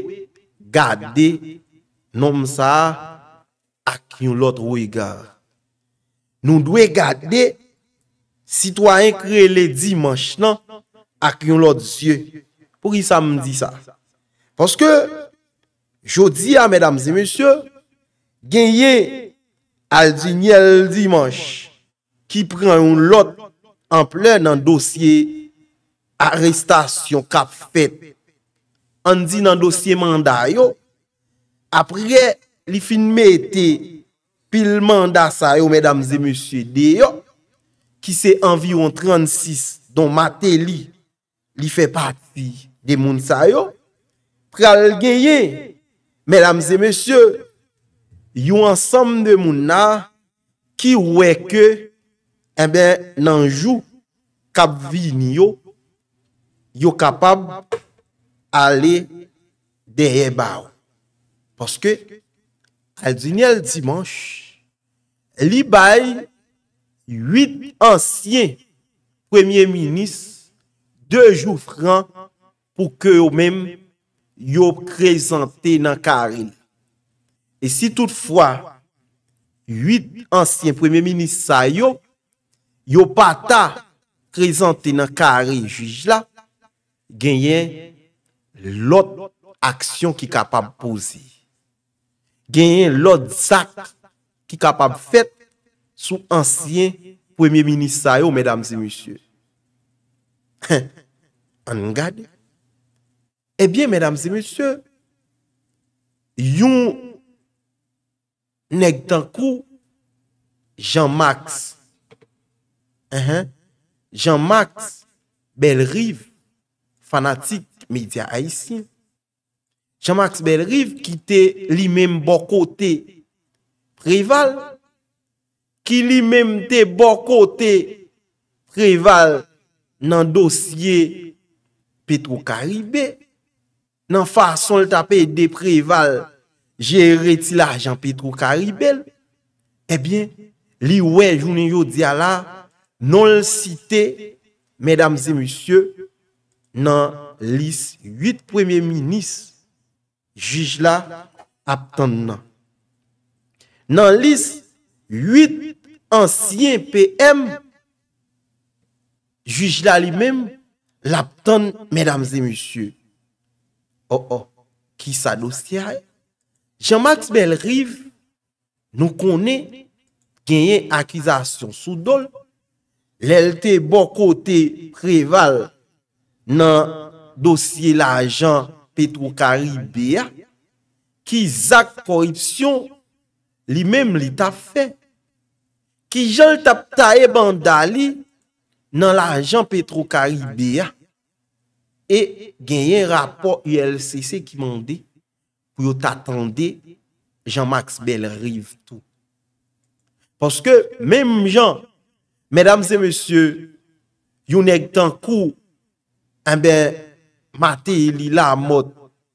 gade, gade, Nom sa ak yon lot woy gar. Nou dwe gade, sitwa enkrele dimanche nan, ak yon lot yon. Pou yi sa m di sa? Ponske, jodi ya, mesdames et messieurs, genye, al di nyel dimanche, ki pren yon lot, an ple nan dosye, aristasyon kap fet. An di nan dosye manday yo, apre li finme ete pil manda sa yo, medamze monsye de yo, ki se anviyon 36, don mate li, li fe pati de moun sa yo, pral genye, medamze monsye, yon ansam de moun na, ki weke, ebe eh nanjou, kap vini yo, yo kapab ale de ebao. Poske, al dinye al dimanche, li bay 8 ansyen premye minis, 2 jou fran pou ke yo men yo prezante nan kare. E si toutfwa, 8 ansyen premye minis sa yo, yo pata prezante nan kare, juj la, genyen lot aksyon ki kapam pouzi. genyen lòd zak ki kapab fèt sou ansyen pwemye minisa yo, mèdam zi mèsyò. An ngade? Ebyen eh mèdam zi mèsyò, yon nèk tankou Jean-Max. Jean-Max, bel riv, fanatik media aysin. Jean-Max Belrive ki te li menm bo kote preval, ki li menm te bo kote preval nan dosye Petro Karibè, nan fason l tapè de preval jè reti la Jean-Petro Karibè, e eh bien li wè jounen yo di ala non l site, mèdames et monsieurs, nan lis 8 premier ministres, Jujla aptan nan. Nan lis 8 ansyen PM, jujla li menm, lap tan, medamze musye. Oh oh, ki sa dosyay? Jean-Max Belrive, nou konen, genyen akizasyon sou dol, lelte bokote preval, nan dosyay lajan, Petro Karibia, ki zak koripsyon, li menm li ta fe, ki jol tap ta e bandali, nan la Jean Petro Karibia, e genye rapor ULCC ki mende, pou yo ta tende, Jean Max Bell rive tou. Poske menm jan, medam se monsye, yon ek tan kou, en eh ben, Mate e li la amot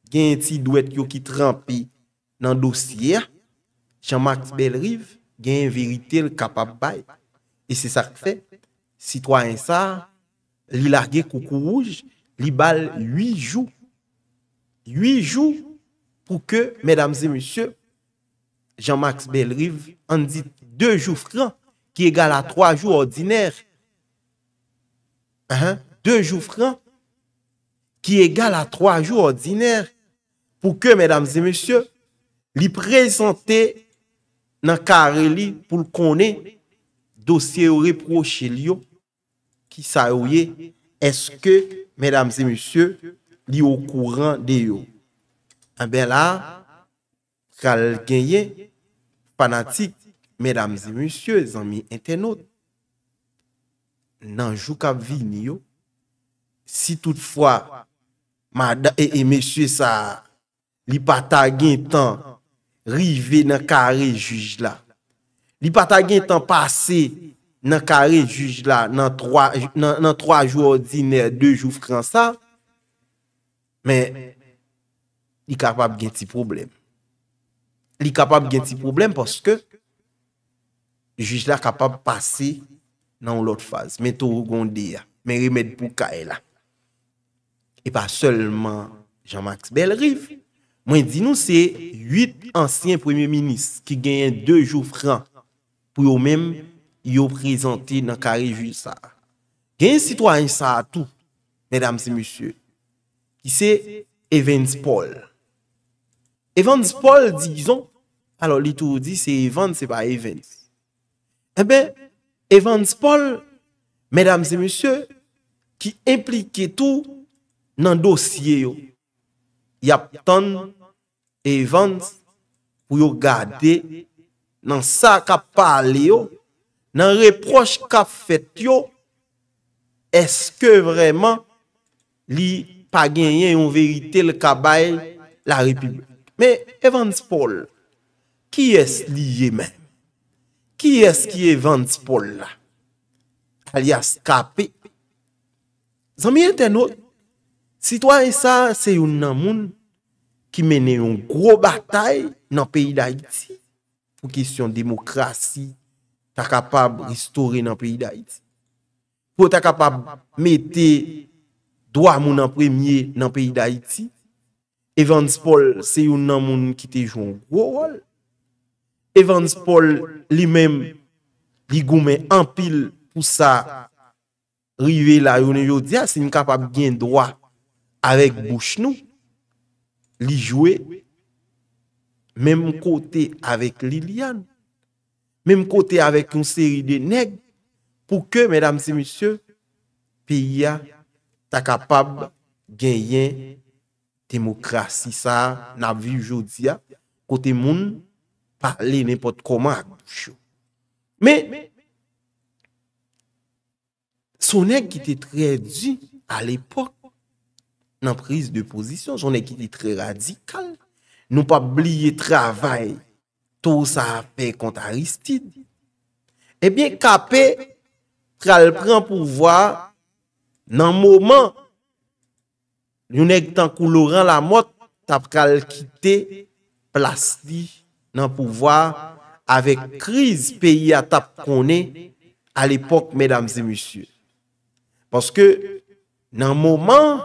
gen ti dwet yo ki trampi nan dosye. Jean-Max Belrive gen verite l kapap bay. E se sak fe, sitwa yon sa, li largye koukou rouj, li bal 8 jou. 8 jou pou ke, medamze monsye, Jean-Max Belrive, an dit 2 jou franc ki egal a 3 jou ordiner. 2 jou franc. ki egal a 3 jou ordiner, pou ke, mèdames et monsieurs, li prezante nan kare li, pou l konen, dosye ou reproche li yo, ki sa ouye, eske, mèdames et monsieurs, li ou kouran de yo. A ah be la, kal genye, panatik, mèdames et monsieurs, zan mi entenot, nan jou kap vi ni yo, si toutfwa, E mesye sa li pata gen tan rive nan kare juj la. Li pata gen tan pase nan kare juj la nan 3 jou ordine, 2 jou fkran sa. Men li kapab gen ti problem. Li kapab gen ti problem poske juj la kapab pase nan lot faz. Men tou gonde ya. Men remed pou ka e la. E pa selman Jean-Max Bell rive. Mwen di nou se 8 ansyen premier minis... Ki genyen 2 jou fran... Pou yo men yo prezante nan kare ju sa. Genyen sitwa yon sa tou... Medam se musye... Ki se Evans Paul. Evans Paul di zon... Alo li tou di se Evans se pa Evans. E ben... Evans Paul... Medam se musye... Ki implike tou... nan dosye yo, yap ton, Evans, pou yo gade, nan sa ka pale yo, nan reproche ka fet yo, eske vreman, li pa genyen yon verite l kabae la republika. Me, Evans Paul, ki es li yemen? Ki es ki Evans Paul la? Alias, kape. Zan mi ente not, Sitoa e sa se yon nan moun ki mene yon gro batay nan peyi da iti pou kesyon demokrasi ta kapab ristore nan peyi da iti. Po ta kapab mete doa moun nan premye nan peyi da iti, Evans Paul se yon nan moun ki te joun wou wol. Evans Paul li mem li goumen anpil pou sa rive la yon yo diya se yon kapab gen doa. avèk bouch nou, li jwè, mèm kote avèk Lilian, mèm kote avèk moun seri de neg, pou kè, mèdam se monsye, piya, ta kapab, genyen, demokrasi sa, nan vi jwòdia, kote moun, pale nèpot komak bouchou. Mè, sou neg ki te trè di, al epok, nan priz de pozisyon, jounen ki li tre radikal, nou pa blye travay, tou sa apè kont a ristid. Ebyen kapè kal pran pou vwa nan mouman yonèk tan kou loran la mot tap kal kite plasti nan pou vwa avek kriz peyi a tap konè al epok, mèdames et moussieurs. Paske nan mouman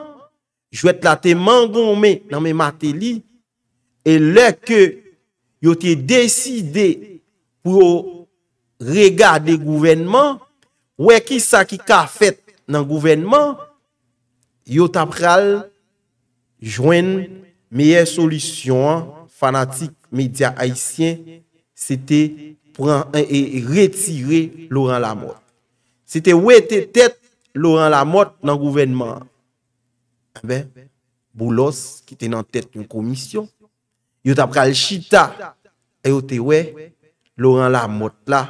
Jwet la te mangon me nan me mate li, e lè ke yo te deside pou yo rega de gouvenman, wè ki sa ki ka fet nan gouvenman, yo tapral jwen meye solisyon fanatik media haisyen, se te pran e retire Laurent Lamotte. Se te wè te tet Laurent Lamotte nan gouvenman, Boulos ki te nan tet yon komisyon Yon ta pral chita E yon te we Loran la mot la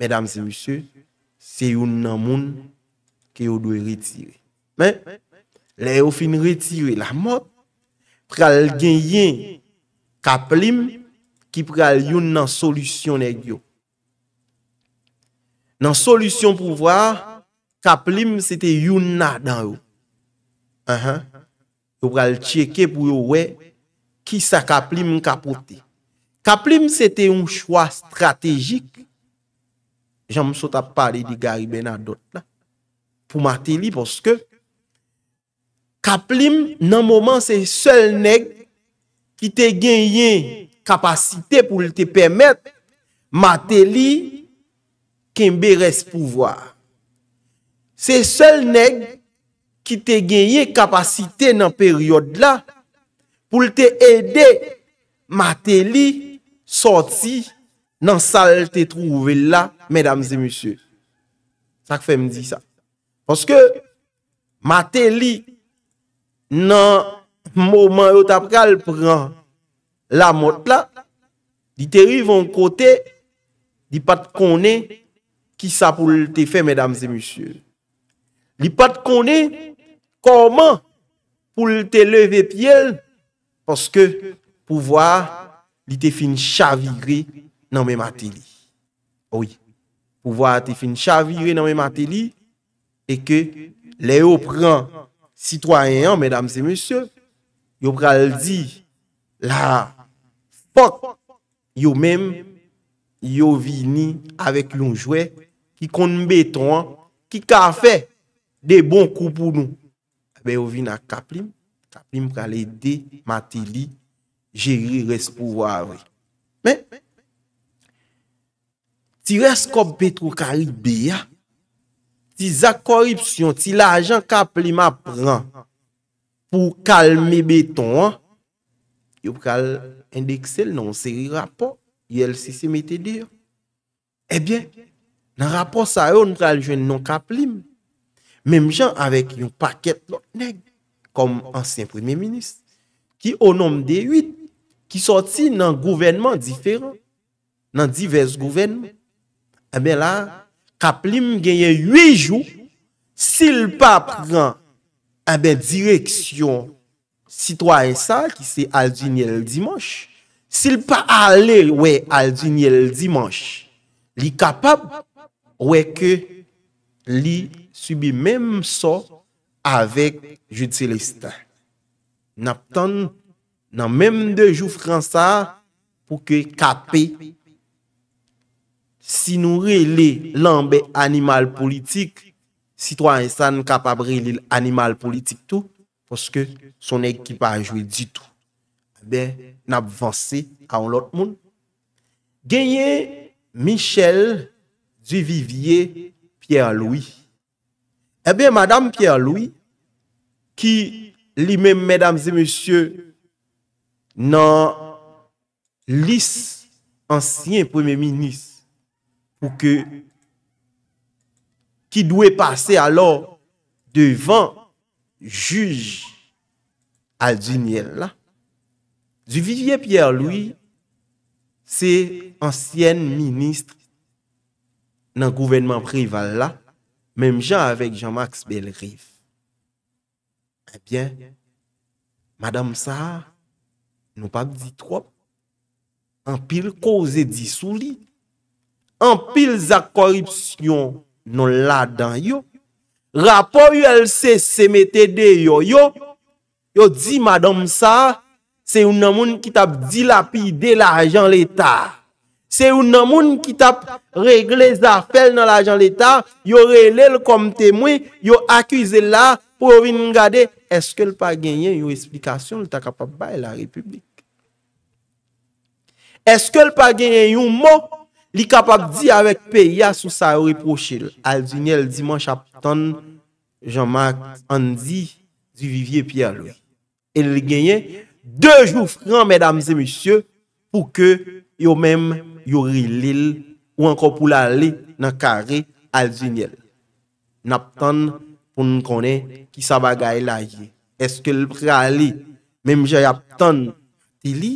Medam se musye Se yon nan moun Ke yon dwe retire Le yon fin retire la mot Pral genyen Kaplim Ki pral yon nan solusyon e gyo Nan solusyon pou vwa Kaplim se te yon nan dan ou A ha yo pral cheke pou yo we, ki sa kapli mwen kapote. Kapli mwen se te yon chwa strategik, jan msot ap pale di gari ben adot la, pou ma te li poske, kapli mwen nan moman se sel neg, ki te genyen kapasite pou li te pemet, ma te li, kenbe res pouvoar. Se sel neg, ki te genye kapasite nan peryode la, pou l te ede, ma te li, soti, nan sal te trouve la, medamze musye. Sak fe mdi sa. Poske, ma te li, nan mouman yo tapkal, pran la mot la, di te rive an kote, di pat kone, ki sa pou l te fe, medamze musye. Di pat kone, ki sa pou l te fe, koman pou lte leve pi el, poske pou vwa li te fin chaviri nan men matili. Ou yi, pou vwa te fin chaviri nan men matili, e ke le yo pran sitwanyan, medam se monsye, yo pral di la pok yo men yo vini avek loun jwe ki kon beton ki ka fe de bon kou pou nou. Be ouvi nan kaplim, kaplim prale de matili jiri respouvare. Men, ti reskop betrou karib be ya, ti za koripsyon, ti la ajan kaplima pran pou kalme beton an, yo pral endeksel nan seri rapor, yel si se metedir. Ebyen, nan rapor sa yo nou pral jen nan kaplim, Mem jan avèk yon paket lò non, neg kom ansyen primè minist ki o nom de 8 ki soti nan gouvenman diferan, nan divers gouvenman, eh abè la kaplim genye 8 jou sil pa prgan abè eh direksyon sitwa en sa ki se al dunye l dimanche sil pa ale we al dunye l dimanche li kapab weke li subi mèm so avèk Joutilista. Nap ton nan mèm de Joufransa pou ke kapè si nou relè lanbe animal politik sitwa insan kapab relè animal politik tou poske son ekipa a jwè di tou. Be, nap vansè ka ou lot moun. Genye Michel du vivye Pierre-Louis. Ebe, eh Madame Pierre-Louis, ki li men, mesdames et messieurs, nan lis ansyen pweme minis, pou ke ki dwe pase alor devan juj Aldiniel la, di vivye Pierre-Louis, se ansyen minis nan kouvenman prival la, Mem jan avek Jean-Max Belrive. Ebyen, eh Madame Saha, nou pa gdi trop. Anpil koze di souli. Anpil za koripsyon nou la dan yo. Rapor yon else se metede yo yo. Yo di Madame Saha, se yon namoun ki tab di la pi de la ajan l'Etat. Se ou nan moun ki tap regle zafel nan l'ajan l'Etat, yo relel kom temwe, yo akize la, pou yo vin ngade, eske l pa genyen yon esplikasyon, l ta kapap bay la Republik? Eske l pa genyen yon mou, li kapap di avek P.I.A. sou sa yo reproche l? Aldunye l diman chapton, Jean-Marc Andy, du Vivier-Pierre-Loi. El genyen, de jou fran, mesdames et messieurs, pou ke yo menm yorilil, ou anko pou la li nan kare aljinyel. Nap tan pou nkone ki sa bagay la ye. Eske l prea li, mem jay ap tan tili,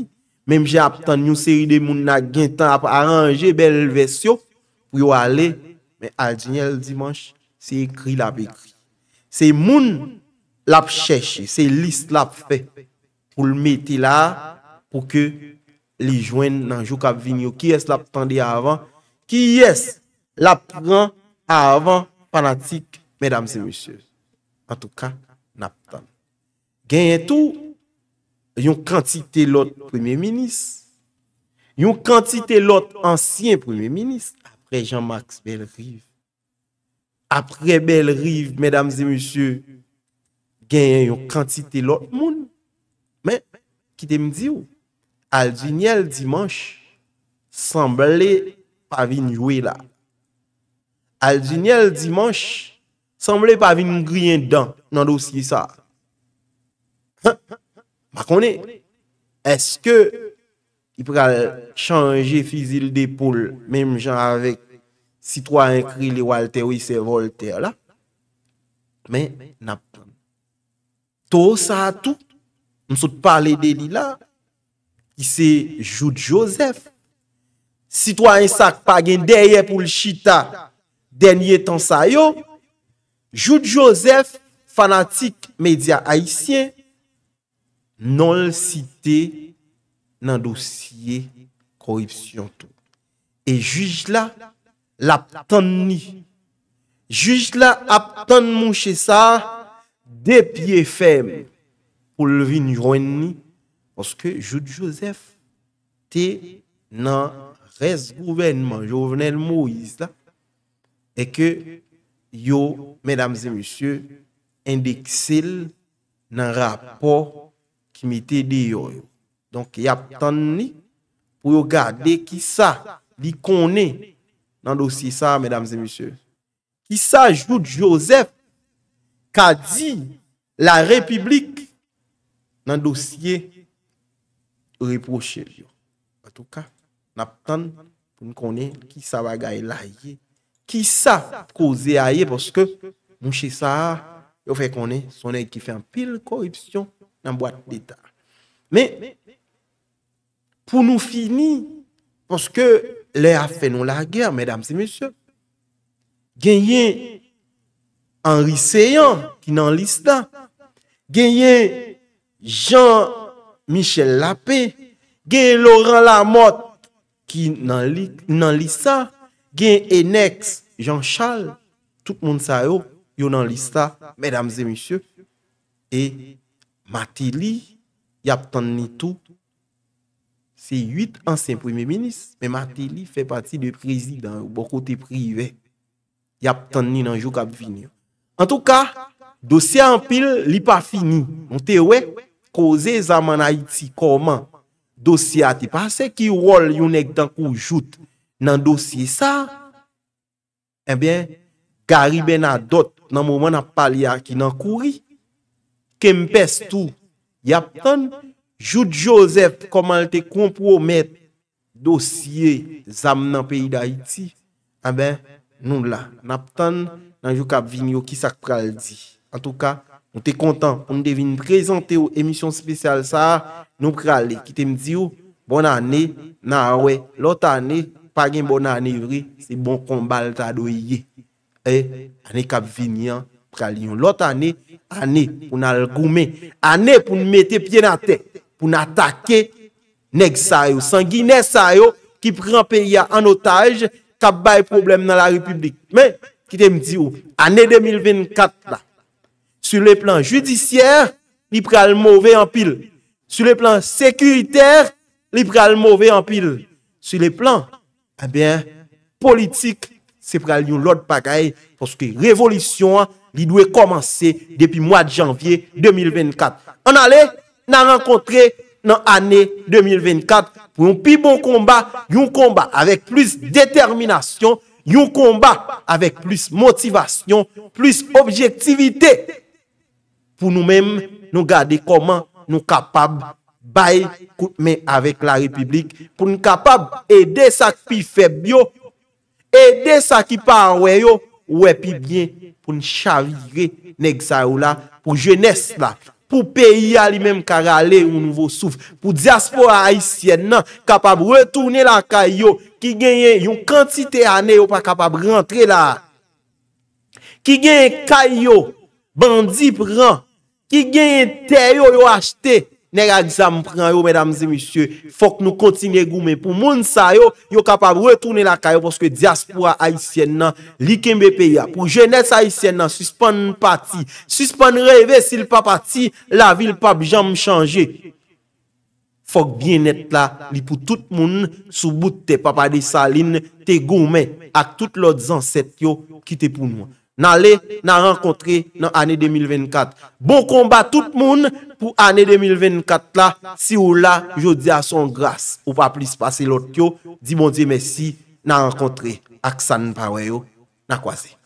mem jay ap tan yon seri de moun nan gen tan ap aranje bel vesyo pou yo ale, men aljinyel dimanche, se ekri la bekri. Se moun lap chèche, se list lap fè, pou l meti la pou ke li jwen nanjou kap vinyo, ki es la ptande a avan, ki es la pran a avan, panatik, mèdames et monsieurs. En tout ka, na ptande. Genyen tou, yon kantite lot, premiè minis, yon kantite lot, ansyen premiè minis, apre Jean-Marc Belrive. Apre Belrive, mèdames et monsieurs, genyen yon kantite lot, moun. Men, ki te mdi ou, Aldiniel Dimanche Samble pa vin joué la Aldiniel Dimanche Samble pa vin griyen dan Nan dosi sa Bakone Eske I pre al chanje fizil de poule Mem jan avek Citoyen kri li walte wise volte la Men nap To sa tout M sot pale de li la ki se Joude Joseph, sitwa yon sak pa gen deye pou l chita, denye tan sa yo, Joude Joseph, fanatik media haisyen, non l site nan dosye koripsyon tou. E juj la, laptan ni. Jouj la, aptan moun che sa, de piye fem pou l vini yon ni, Poske Joude Joseph te nan res gouvenman, jovenel Moïse la, e ke yo, mesdames et messieurs, indeksil nan rapor ki mi te di yo yo. Donk yap tan ni pou yo gade ki sa di konen nan dosye sa, mesdames et messieurs. Ki sa Joude Joseph ka di la republik nan dosye sa. riproche lyon. A tou ka, nap tan pou nou konen ki sa waga e la ye. Ki sa kouze a ye poske mouche sa a yo fe konen sonen ki fe an pil koripsyon nan boate de ta. Men, pou nou fini poske le a fe nou la gyer medam se mesye, genye Henry Seyon ki nan listan, genye Jean Michel Lappe, gen Laurent Lamotte, ki nan lisa, gen Enex, Jean Charles, tout moun sa yo, yo nan lisa, medamze misyo, e Matili, yap tan ni tou, se yuit ansen primi menis, men Matili fe pati de prezi dan bo kote prive, yap tan ni nan jou kap vini. En tou ka, dosya an pil li pa fini, moun te wey, koze zaman eh a iti koman dosye ati, pa se ki rol yon ek dan kou jout nan dosye sa, e ben, garibe nan dot nan mouman apal ya ki nan kouri, kempes tou, yap ton, jout Joseph koman te kompromet dosye zaman nan peyi da iti, e eh ben, nou la, nap ton nan jou kap vini yo ki sak pral di, an tou ka, On te kontan pou mde vin prezante ou emisyon spesyal sa Nou prale, kite mdi ou Bon ane, nan we Lot ane, pagin bon ane yori Se bon konbal ta doye E, ane kap vinyan Prale yon, lot ane Ane pou nan lgoume Ane pou nou mette pye nan te Pou nou atake neg sayo Sangi neg sayo ki pran peya an otaj Kap bay problem nan la republik Men, kite mdi ou Ane 2024 la Sur le plan judisyer, li pral mouve an pil. Sur le plan sekuriter, li pral mouve an pil. Sur le plan eh politik, se pral yon lot pagay. Foske revolisyon li dwe komanse depi mwa janvye 2024. An ale nan renkontre nan ane 2024 pou yon pi bon komba, yon komba avek plis determinasyon, yon komba avek plis motivasyon, plis objektivite. pou nou menm nou gade koman nou kapab bay koutmen avèk la republik, pou nou kapab ede sak pi feb yo, ede sak ki pa anwe yo, ou epi bien pou nou chavire neg sa yo la, pou jènes la, pou peyi a li menm karale ou nouvo souf, pou diaspor a Aisyen nan, kapab retourne la kayo, ki genye yon kantite ane yo pa kapab rentre la, ki genye kayo bandi pran, Ki genye tè yo yo achte, nega di sa mpren yo, mèdames et messieurs, fok nou kontinye goumè. Pou moun sa yo, yo kapab wè toune la kayo, pwoske diaspora Haitien nan, liken bepe ya. Pou jènes Haitien nan, suspande pati, suspande rêve, si l pa pati, la vil pa bijan mchange. Fok genye net la, li pou tout moun souboute te papa de Saline, te goumè, ak tout l od zanset yo ki te pou noua. nan bon le nan renkontre nan ane 2024. Bon kombat tout moun pou ane 2024 la, si ou la, jo di a son gras, ou pa plis pase lot yo, di bon diye mesi nan renkontre aksan parwe yo, na kwa se.